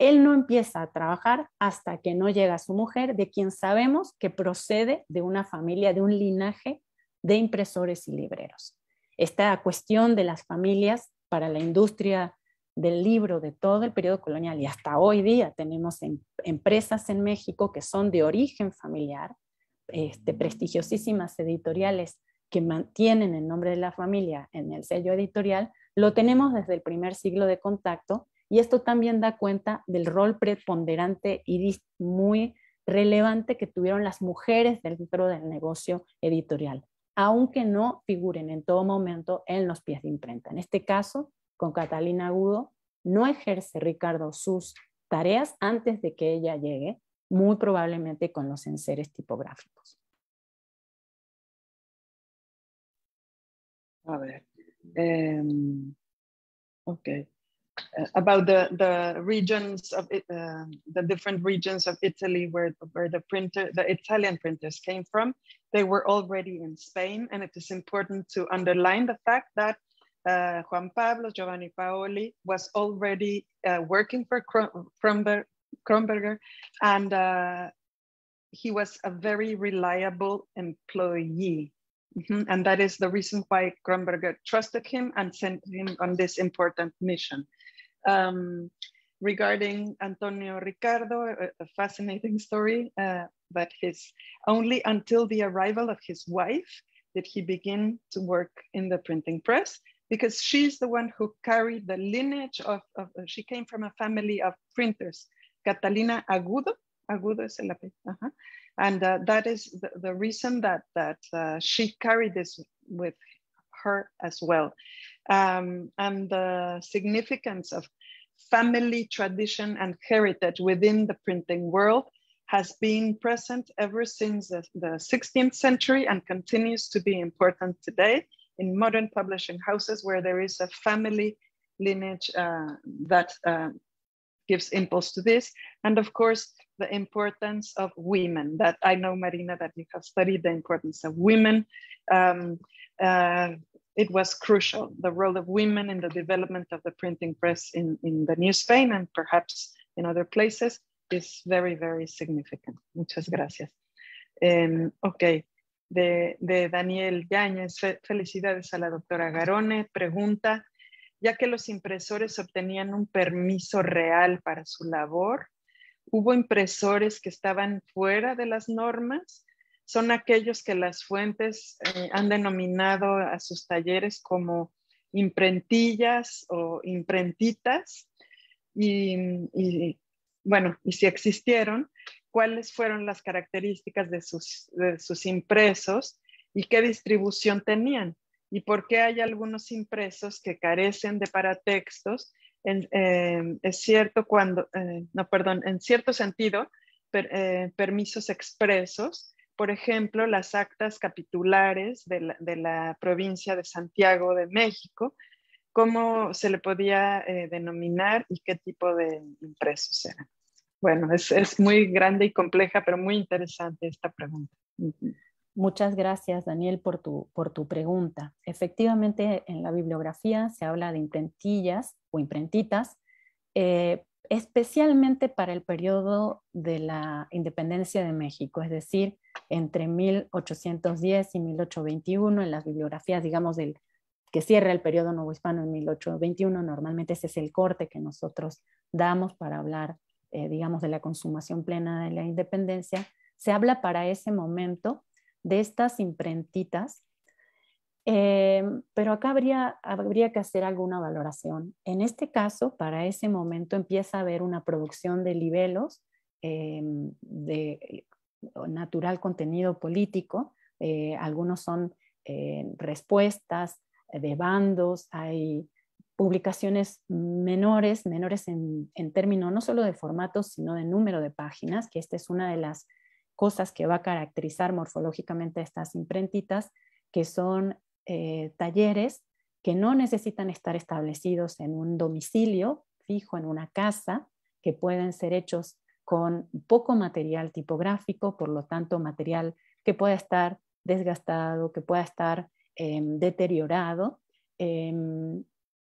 B: él no empieza a trabajar hasta que no llega su mujer, de quien sabemos que procede de una familia, de un linaje de impresores y libreros. Esta cuestión de las familias para la industria del libro de todo el periodo colonial y hasta hoy día tenemos em-, empresas en México que son de origen familiar, este, prestigiosísimas editoriales que mantienen el nombre de la familia en el sello editorial, lo tenemos desde el primer siglo de contacto y esto también da cuenta del rol preponderante y muy relevante que tuvieron las mujeres dentro del negocio editorial, aunque no figuren en todo momento en los pies de imprenta. En este caso, con Catalina Agudo, no ejerce Ricardo sus tareas antes de que ella llegue, muy probablemente con los enseres tipográficos.
D: A ver. Um,
A: okay. Uh, about the, the regions of it, uh, eh, the different regions of Italy where, where the printer, the Italian printers came from. They were already in Spain. And it is important to underline the fact that uh, Juan Pablo Giovanni Paoli was already working for Kronberger, and he was a very reliable employee. Mm -hmm. And that is the reason why Kronberger trusted him and sent him on this important mission. Um, regarding Antonio Ricardo, a, a fascinating story, uh, but his only until the arrival of his wife did he begin to work in the printing press because she's the one who carried the lineage of, of she came from a family of printers, Catalina Agudo, Agudo is el apellido, uh -huh. And uh, that is the, the, reason that, that uh, she carried this with her as well. Um, and the significance of family tradition and heritage within the printing world has been present ever since the, the 16th century and continues to be important today in modern publishing houses where there is a family lineage uh, that uh, gives impulse to this. And of course, the importance of women that I know, Marina, that you have studied the importance of women. Um, uh, it was crucial, the role of women in the development of the printing press in, in the New Spain and perhaps in other places is very, very significant. Muchas gracias. Um, okay, de, de Daniel Yáñez, felicidades a la doctora Garone, pregunta, ya que los impresores obtenían un permiso real para su labor. Hubo impresores que estaban fuera de las normas, son aquellos que las fuentes eh, han denominado a sus talleres como imprentillas o imprentitas. Y, bueno, y si existieron, cuáles fueron las características de sus impresos y qué distribución tenían y por qué hay algunos impresos que carecen de paratextos. En, eh, es cierto cuando, eh, no, perdón, en cierto sentido, eh, permisos expresos, por ejemplo, las actas capitulares de la, provincia de Santiago de México, cómo se le podía denominar y qué tipo de impresos eran. Bueno, es, es muy grande y compleja, pero muy interesante esta pregunta. Muchas
B: gracias, Daniel, por tu, por tu pregunta. Efectivamente, en la bibliografía se habla de imprentillas o imprentitas, eh, especialmente para el periodo de la independencia de México, es decir, entre 1810 y 1821, en las bibliografías, digamos, del, que cierra el periodo hispano en 1821, normalmente ese es el corte que nosotros damos para hablar, eh, digamos, de la consumación plena de la independencia, se habla para ese momento de estas imprentitas. Eh, pero acá habría, habría que hacer alguna valoración. En este caso, para ese momento empieza a haber una producción de libelos eh, de natural contenido político. Eh, algunos son respuestas de bandos, hay publicaciones menores, menores en, términos no solo de formato, sino de número de páginas, que esta es una de las cosas que va a caracterizar morfológicamente estas imprentitas, que son eh, talleres que no necesitan estar establecidos en un domicilio fijo, en una casa, que pueden ser hechos con poco material tipográfico, por lo tanto material que pueda estar desgastado, que pueda estar em, deteriorado, em,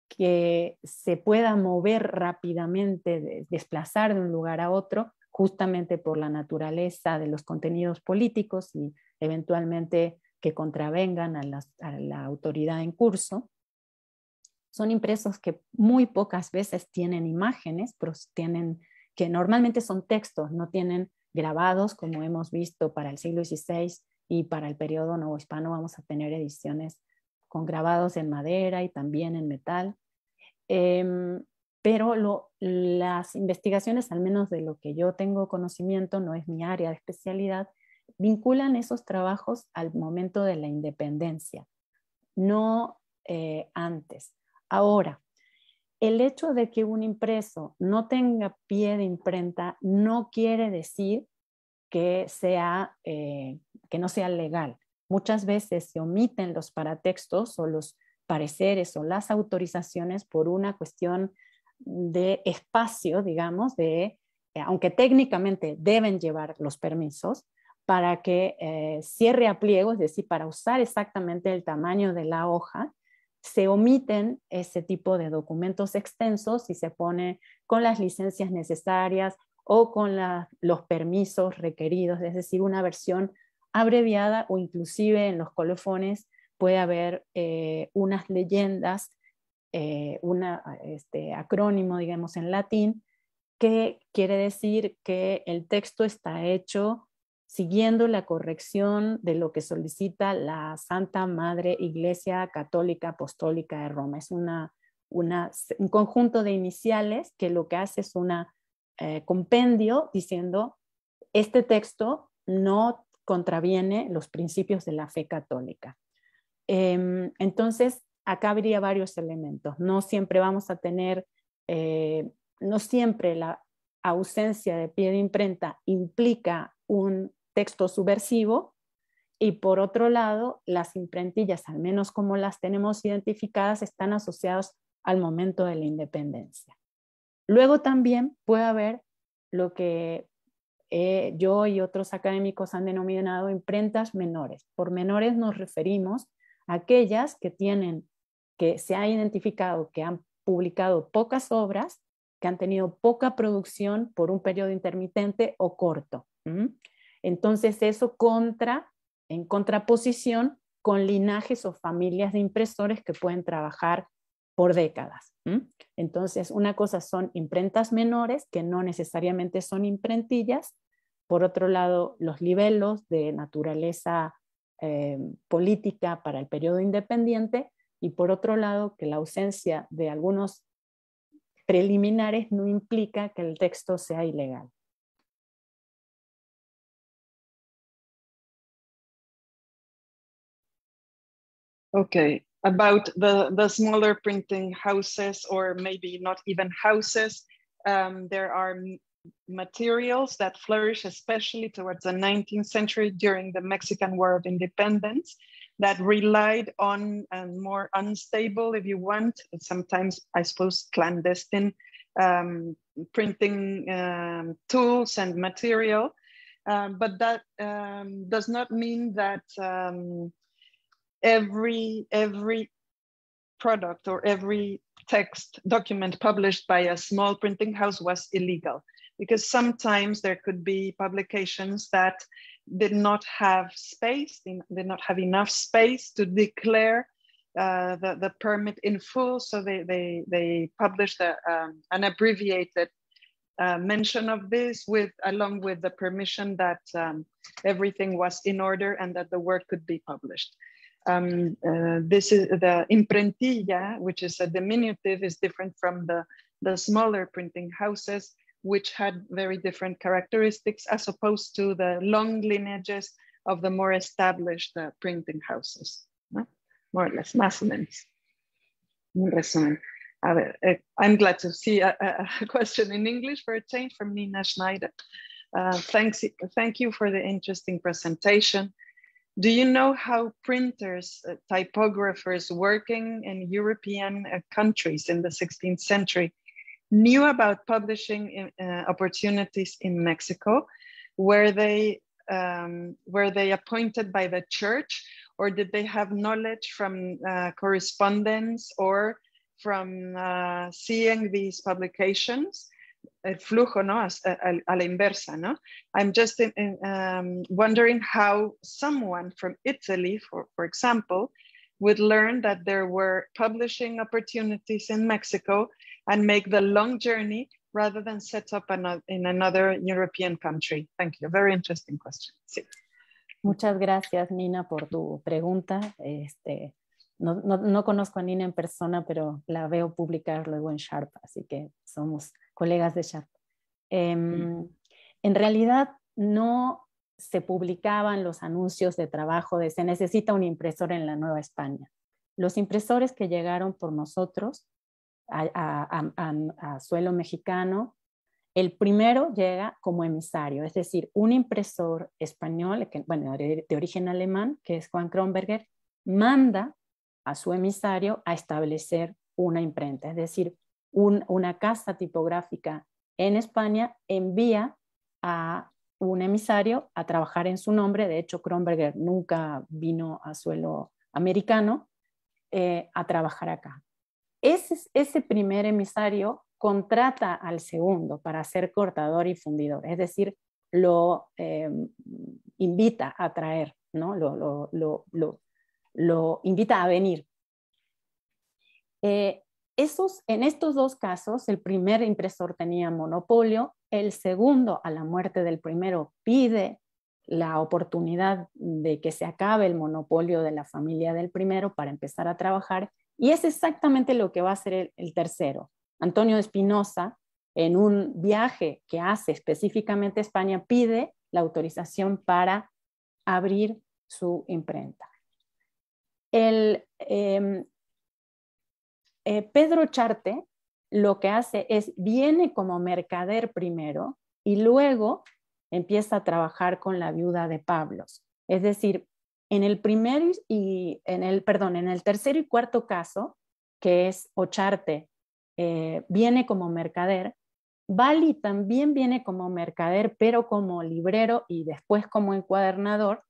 B: que se pueda mover rápidamente, desplazar de un lugar a otro justamente por la naturaleza de los contenidos políticos y eventualmente que contravengan a la, autoridad en curso. Son impresos que muy pocas veces tienen imágenes, pero tienen, que normalmente son textos, no tienen grabados, como hemos visto para el siglo XVI y para el periodo nuevo hispano vamos a tener ediciones con grabados en madera y también en metal. Em, pero las investigaciones, al menos de lo que yo tengo conocimiento, no es mi área de especialidad, vinculan esos trabajos al momento de la independencia, no eh, antes. Ahora, el hecho de que un impreso no tenga pie de imprenta no quiere decir que, eh, que no sea legal. Muchas veces se omiten los paratextos o los pareceres o las autorizaciones por una cuestión de espacio, digamos, de, eh, aunque técnicamente deben llevar los permisos, para que eh, cierre a pliego, es decir, para usar exactamente el tamaño de la hoja, se omiten ese tipo de documentos extensos y se pone con las licencias necesarias o con los permisos requeridos, es decir, una versión abreviada o inclusive en los colofones puede haber eh, unas leyendas eh, un este, acrónimo, digamos, en latín, que quiere decir que el texto está hecho siguiendo la corrección de lo que solicita la Santa Madre Iglesia Católica Apostólica de Roma. Es una, un conjunto de iniciales que lo que hace es un eh, compendio diciendo, este texto no contraviene los principios de la fe católica. Em, entonces, acá habría varios elementos. No siempre vamos a tener, eh, no siempre la ausencia de pie de imprenta implica un texto subversivo. Y por otro lado, las imprentillas, al menos como las tenemos identificadas, están asociadas al momento de la independencia. Luego también puede haber lo que eh, yo y otros académicos han denominado imprentas menores. Por menores nos referimos a aquellas que tienen que se ha identificado que han publicado pocas obras, que han tenido poca producción por un periodo intermitente o corto. Entonces eso contra, en contraposición con linajes o familias de impresores que pueden trabajar por décadas. Entonces, una cosa son imprentas menores, que no necesariamente son imprentillas. Por otro lado, los libelos de naturaleza eh, política para el periodo independiente. y por otro lado que la ausencia de algunos preliminares no implica que el texto sea ilegal.
D: Okay,
A: about the, the smaller printing houses or maybe not even houses, um, there are materials that flourish especially towards the 19th century during the Mexican War of Independence that relied on more unstable, if you want, sometimes I suppose clandestine um, printing um, tools and material. Um, but that um, does not mean that um, every every product or every text document published by a small printing house was illegal because sometimes there could be publications that did not have space, did not have enough space to declare uh, the, the permit in full. So they, they, they published a, um, an abbreviated uh, mention of this with along with the permission that um, everything was in order and that the work could be published. Um, uh, this is the imprentilla, which is a diminutive, is different from the, the smaller printing houses which had very different characteristics as opposed to the long lineages of the more established uh, printing houses. No? More or less, más eh, I'm glad to see a, a, question in English for a change from Nina Schneider. Uh, thanks, thank you for the interesting presentation. Do you know how printers, uh, typographers working in European uh, countries in the 16th century knew about publishing in, uh, opportunities in Mexico. Were they um, were they appointed by the church, or did they have knowledge from uh, correspondence or from uh, seeing these publications? El flujo, no, a, la inversa, no. I'm just in, in, um, wondering how someone from Italy, for for example, would learn that there were publishing opportunities in Mexico and make the long journey rather than set up in another European country? Thank you. Very interesting question. Sí.
B: Muchas gracias, Nina, por tu pregunta. Este, no, no, no, conozco a Nina en persona, pero la veo publicar luego en Sharp, así que somos colegas de Sharp. Eh, mm. En realidad, no se publicaban los anuncios de trabajo de se necesita un impresor en la Nueva España. Los impresores que llegaron por nosotros a, suelo mexicano, el primero llega como emisario, es decir, un impresor español, bueno, de, origen alemán, que es Juan Kronberger, manda a su emisario a establecer una imprenta, es decir, una casa tipográfica en España envía a un emisario a trabajar en su nombre. De hecho, Kronberger nunca vino a suelo americano eh, a trabajar acá. Ese, primer emisario contrata al segundo para ser cortador y fundidor, es decir, lo eh, invita a traer, ¿no? lo, invita a venir. Eh, en estos dos casos, el primer impresor tenía monopolio el segundo a la muerte del primero pide la oportunidad de que se acabe el monopolio de la familia del primero para empezar a trabajar y es exactamente lo que va a hacer el, tercero. Antonio Espinosa, en un viaje que hace específicamente a España, pide la autorización para abrir su imprenta. El, em, eh, Pedro Charte lo que hace es viene como mercader primero y luego empieza a trabajar con la viuda de Pablos. Es decir, en el primer y en el perdón, en el tercer y cuarto caso, que es Ocharte, eh, viene como mercader. Bali también viene como mercader, pero como librero y después como encuadernador.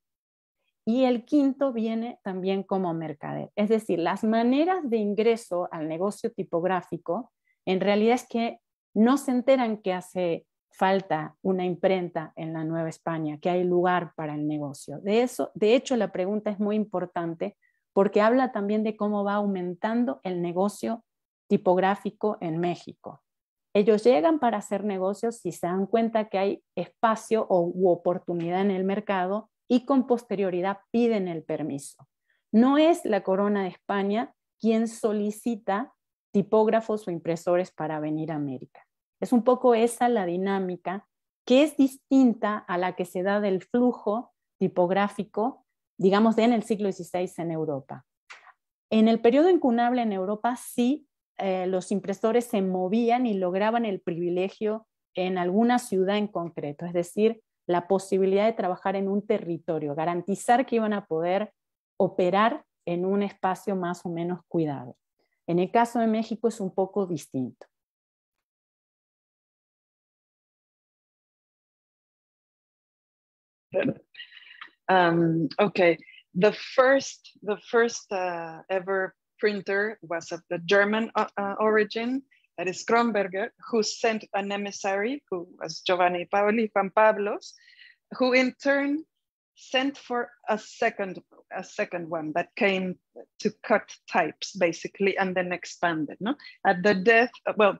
B: Y el quinto viene también como mercader. Es decir, las maneras de ingreso al negocio tipográfico en realidad es que no se enteran que hace falta una imprenta en la Nueva España, que hay lugar para el negocio. De eso, de hecho, la pregunta es muy importante porque habla también de cómo va aumentando el negocio tipográfico en México. Ellos llegan para hacer negocios si se dan cuenta que hay espacio o, u oportunidad en el mercado y con posterioridad piden el permiso. No es la corona de España quien solicita tipógrafos o impresores para venir a América. Es un poco esa la dinámica que es distinta a la que se da del flujo tipográfico, digamos, en el siglo XVI en Europa. En el periodo incunable en Europa sí eh, los impresores se movían y lograban el privilegio en alguna ciudad en concreto, es decir, la posibilidad de trabajar en un territorio, garantizar que iban a poder operar en un espacio más o menos cuidado. En el caso de México es un poco distinto.
A: Um, okay, the first, the first uh, ever printer was of the German uh, uh origin, that is Kronberger, who sent an emissary, who was Giovanni Paoli Juan Pablos, who in turn sent for a second a second one that came to cut types basically and then expanded. No, at the death, well,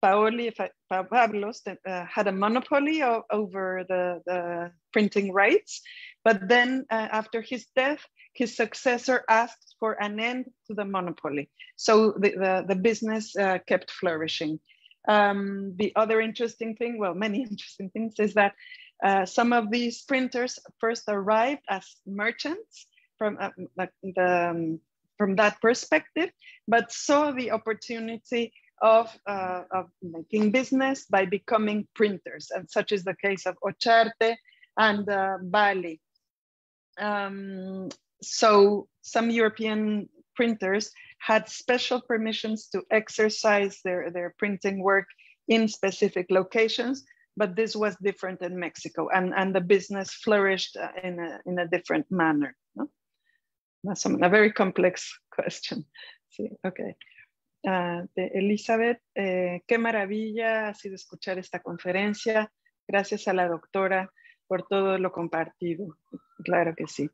A: Paoli Pavlos uh, had a monopoly over the, the printing rights, but then uh, after his death, his successor asked for an end to the monopoly. So the, the, the business uh, kept flourishing. Um, the other interesting thing, well, many interesting things, is that uh, some of these printers first arrived as merchants from uh, the, um, from that perspective, but saw the opportunity of, uh, of making business by becoming printers, and such is the case of Ocharte and uh, Bali. Um, so some European printers had special permissions to exercise their, their printing work in specific locations, but this was different in Mexico, and, and the business flourished uh, in a, in a different manner. No? más o menos, a very complex question. Sí, ah, Elizabeth, eh, qué maravilla ha sido escuchar esta conferencia. Gracias a la doctora por todo lo compartido. Claro que sí.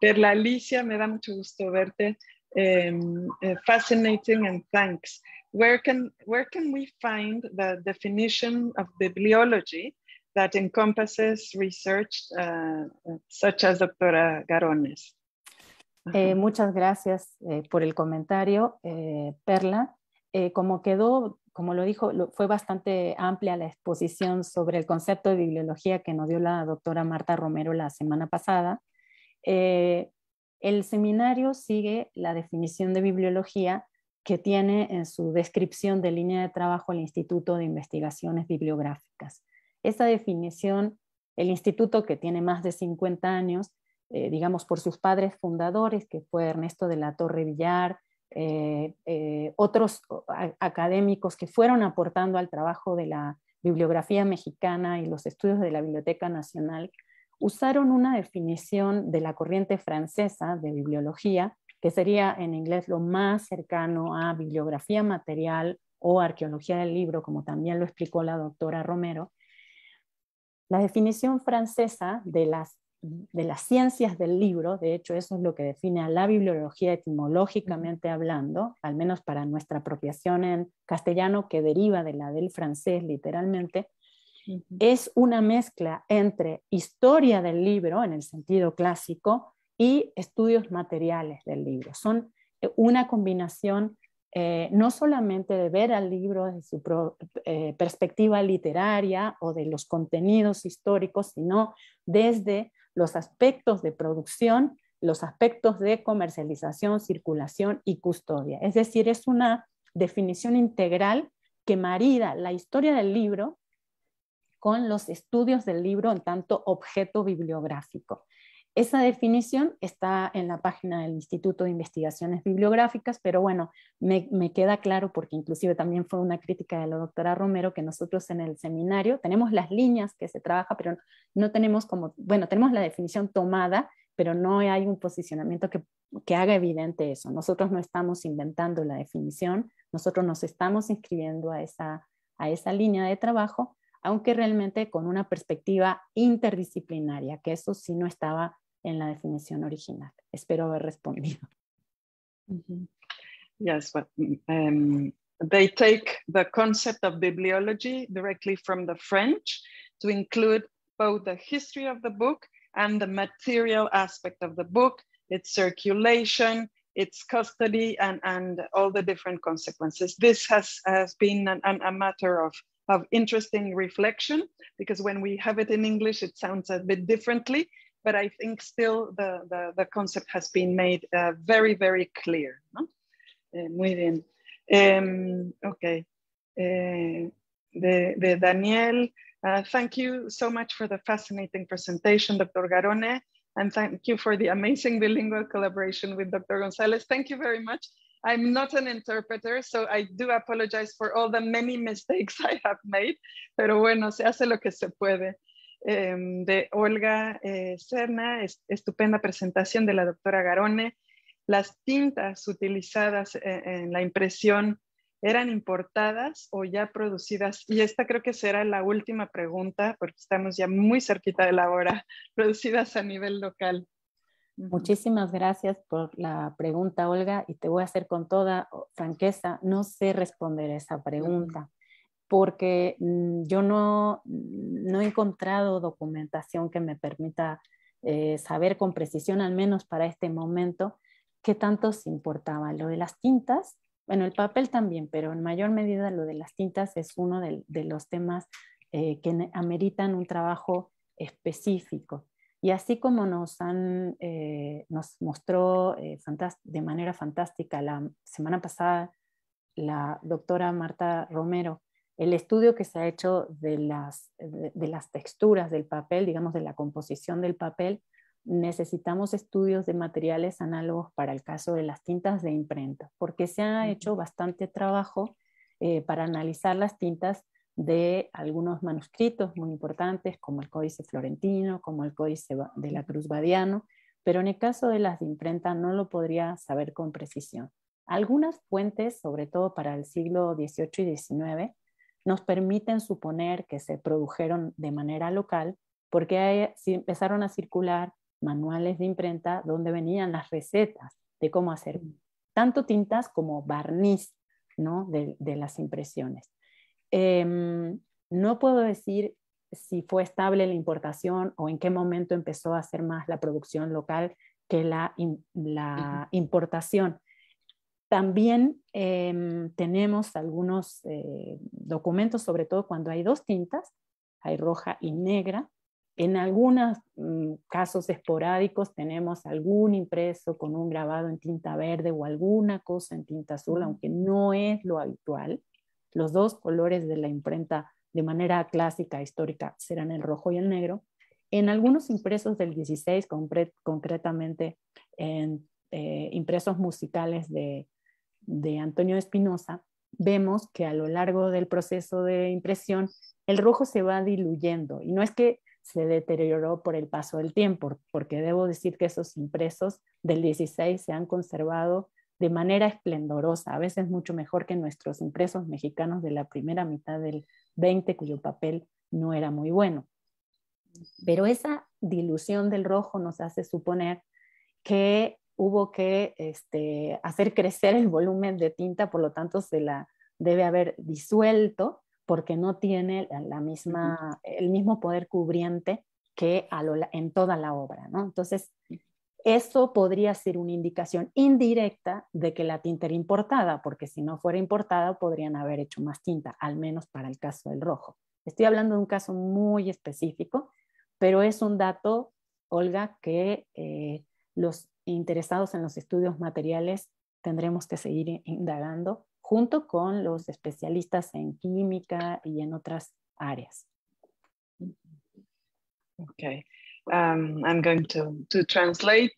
A: Perla Alicia, me da mucho gusto verte. Em, eh, fascinating and thanks. Where can, where can we find the definition of bibliology that encompasses research uh, such as Garones?
B: Eh, muchas gracias eh, por el comentario, eh, Perla. como quedó, como lo dijo, fue bastante amplia la exposición sobre el concepto de bibliología que nos dio la doctora Marta Romero la semana pasada. el seminario sigue la definición de bibliología que tiene en su descripción de línea de trabajo el Instituto de Investigaciones Bibliográficas. Esa definición, el instituto que tiene más de 50 años, eh, digamos, por sus padres fundadores, que fue Ernesto de la Torre Villar, eh, eh, otros académicos que fueron aportando al trabajo de la bibliografía mexicana y los estudios de la Biblioteca Nacional, usaron una definición de la corriente francesa de bibliología, que sería en inglés lo más cercano a bibliografía material o arqueología del libro, como también lo explicó la doctora Romero, la definición francesa de las de las ciencias del libro, de hecho eso es lo que define a la bibliología etimológicamente hablando, al menos para nuestra apropiación en castellano que deriva de la del francés literalmente, es una mezcla entre historia del libro en el sentido clásico y estudios materiales del libro. Son eh, una combinación eh, no solamente de ver al libro desde su eh, perspectiva literaria o de los contenidos históricos, sino desde los aspectos de producción, los aspectos de comercialización, circulación y custodia. Es decir, es una definición integral que marida la historia del libro con los estudios del libro en tanto objeto bibliográfico. Esa definición está en la página del Instituto de Investigaciones Bibliográficas, pero bueno, me, queda claro porque inclusive también fue una crítica de la doctora Romero que nosotros en el seminario tenemos las líneas que se trabaja, pero no tenemos como, bueno, tenemos la definición tomada, pero no hay un posicionamiento que, haga evidente eso. Nosotros no estamos inventando la definición, nosotros nos estamos inscribiendo a esa, a esa línea de trabajo, aunque realmente con una perspectiva interdisciplinaria, que eso sí no estaba en la definición original. Espero haber respondido.
A: Yes, but um, they take the concept of bibliology directly from the French to include both the history of the book and the material aspect of the book, its circulation, its custody, and, and all the different consequences. This has, has been an, an, a matter of, of interesting reflection because when we have it in English, it sounds a bit differently but I think still the, the, the concept has been made uh, very, very clear. ¿no? Eh, muy bien. Um, okay. Eh, uh, the Daniel, uh, thank you so much for the fascinating presentation, Dr. Garone, and thank you for the amazing bilingual collaboration with Dr. Gonzalez. Thank you very much. I'm not an interpreter, so I do apologize for all the many mistakes I have made, pero bueno, se hace lo que se puede. Em, de Olga eh, Serna, estupenda presentación de la doctora Garone. Las tintas utilizadas eh, en, la impresión eran importadas o ya producidas? Y esta creo que será la última pregunta, porque estamos ya muy cerquita de la hora, producidas a nivel local.
B: Muchísimas gracias por la pregunta, Olga, y te voy a hacer con toda franqueza, no sé responder esa pregunta porque mm, yo no, mm, no he encontrado documentación que me permita eh, saber con precisión, al menos para este momento, qué tanto se importaba. Lo de las tintas, bueno, el papel también, pero en mayor medida lo de las tintas es uno de, los temas eh, que ameritan un trabajo específico. Y así como nos, han, eh, nos mostró de manera fantástica la semana pasada la doctora Marta Romero el estudio que se ha hecho de las, de, las texturas del papel, digamos, de la composición del papel, necesitamos estudios de materiales análogos para el caso de las tintas de imprenta, porque se ha hecho bastante trabajo eh, para analizar las tintas de algunos manuscritos muy importantes, como el Códice Florentino, como el Códice de la Cruz Badiano, pero en el caso de las de imprenta no lo podría saber con precisión. Algunas fuentes, sobre todo para el siglo XVIII y XIX, nos permiten suponer que se produjeron de manera local porque empezaron a circular manuales de imprenta donde venían las recetas de cómo hacer mm. tanto tintas como barniz ¿no? de, las impresiones. Em, no puedo decir si fue estable la importación o en qué momento empezó a ser más la producción local que la importación, también em, tenemos algunos eh, documentos, sobre todo cuando hay dos tintas, hay roja y negra. En algunos mm, casos esporádicos tenemos algún impreso con un grabado en tinta verde o alguna cosa en tinta azul, mm. aunque no es lo habitual. Los dos colores de la imprenta de manera clásica, histórica, serán el rojo y el negro. En algunos impresos del 16, concretamente en eh, impresos musicales de de Antonio Espinosa, vemos que a lo largo del proceso de impresión, el rojo se va diluyendo y no es que se deterioró por el paso del tiempo, porque debo decir que esos impresos del 16 se han conservado de manera esplendorosa, a veces mucho mejor que nuestros impresos mexicanos de la primera mitad del 20, cuyo papel no era muy bueno. Pero esa dilución del rojo nos hace suponer que hubo que este, hacer crecer el volumen de tinta, por lo tanto se la debe haber disuelto porque no tiene la misma, el mismo poder cubriente que en toda la obra. ¿no? Entonces, eso podría ser una indicación indirecta de que la tinta era importada, porque si no fuera importada podrían haber hecho más tinta, al menos para el caso del rojo. Estoy hablando de un caso muy específico, pero es un dato, Olga, que eh, los interesados en los estudios materiales tendremos que seguir indagando junto con los especialistas en
A: química y en otras áreas. Okay, um, I'm going to, to translate.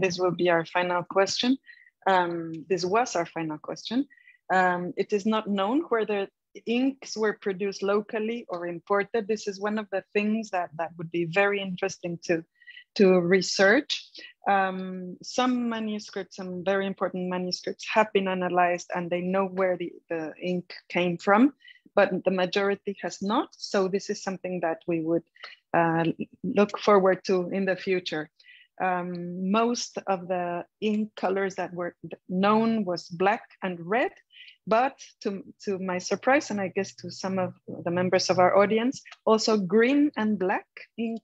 A: This will be our final question. Um, this was our final question. Um, it is not known whether inks were produced locally or imported. This is one of the things that, that would be very interesting to, to research. Um, some manuscripts, some very important manuscripts have been analyzed and they know where the, the ink came from, but the majority has not. So this is something that we would uh, look forward to in the future. Um, most of the ink colors that were known was black and red, but to, to my surprise, and I guess to some of the members of our audience, also green and black ink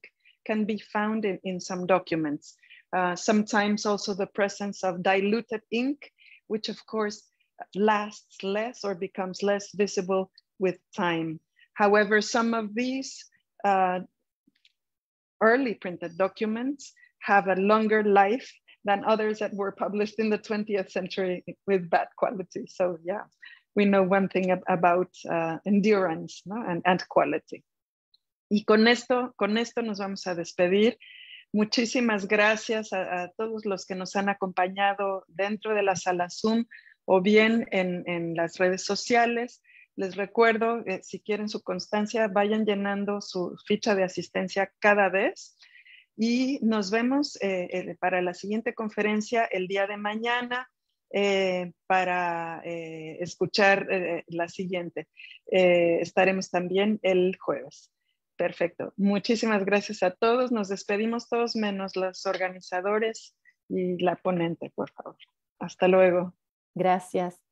A: can be found in, in some documents. Uh, sometimes also the presence of diluted ink, which of course lasts less or becomes less visible with time. However, some of these uh, early printed documents have a longer life than others that were published in the 20th century with bad quality. So yeah, we know one thing ab about uh, endurance no? and, and quality. Y con esto, con esto nos vamos a despedir. Muchísimas gracias a, todos los que nos han acompañado dentro de la sala Zoom o bien en, las redes sociales. Les recuerdo, eh, si quieren su constancia, vayan llenando su ficha de asistencia cada vez. Y nos vemos eh, eh, para la siguiente conferencia el día de mañana para escuchar la siguiente. estaremos también el jueves. Perfecto. Muchísimas gracias a todos. Nos despedimos todos menos los organizadores y la ponente, por favor. Hasta luego. Gracias.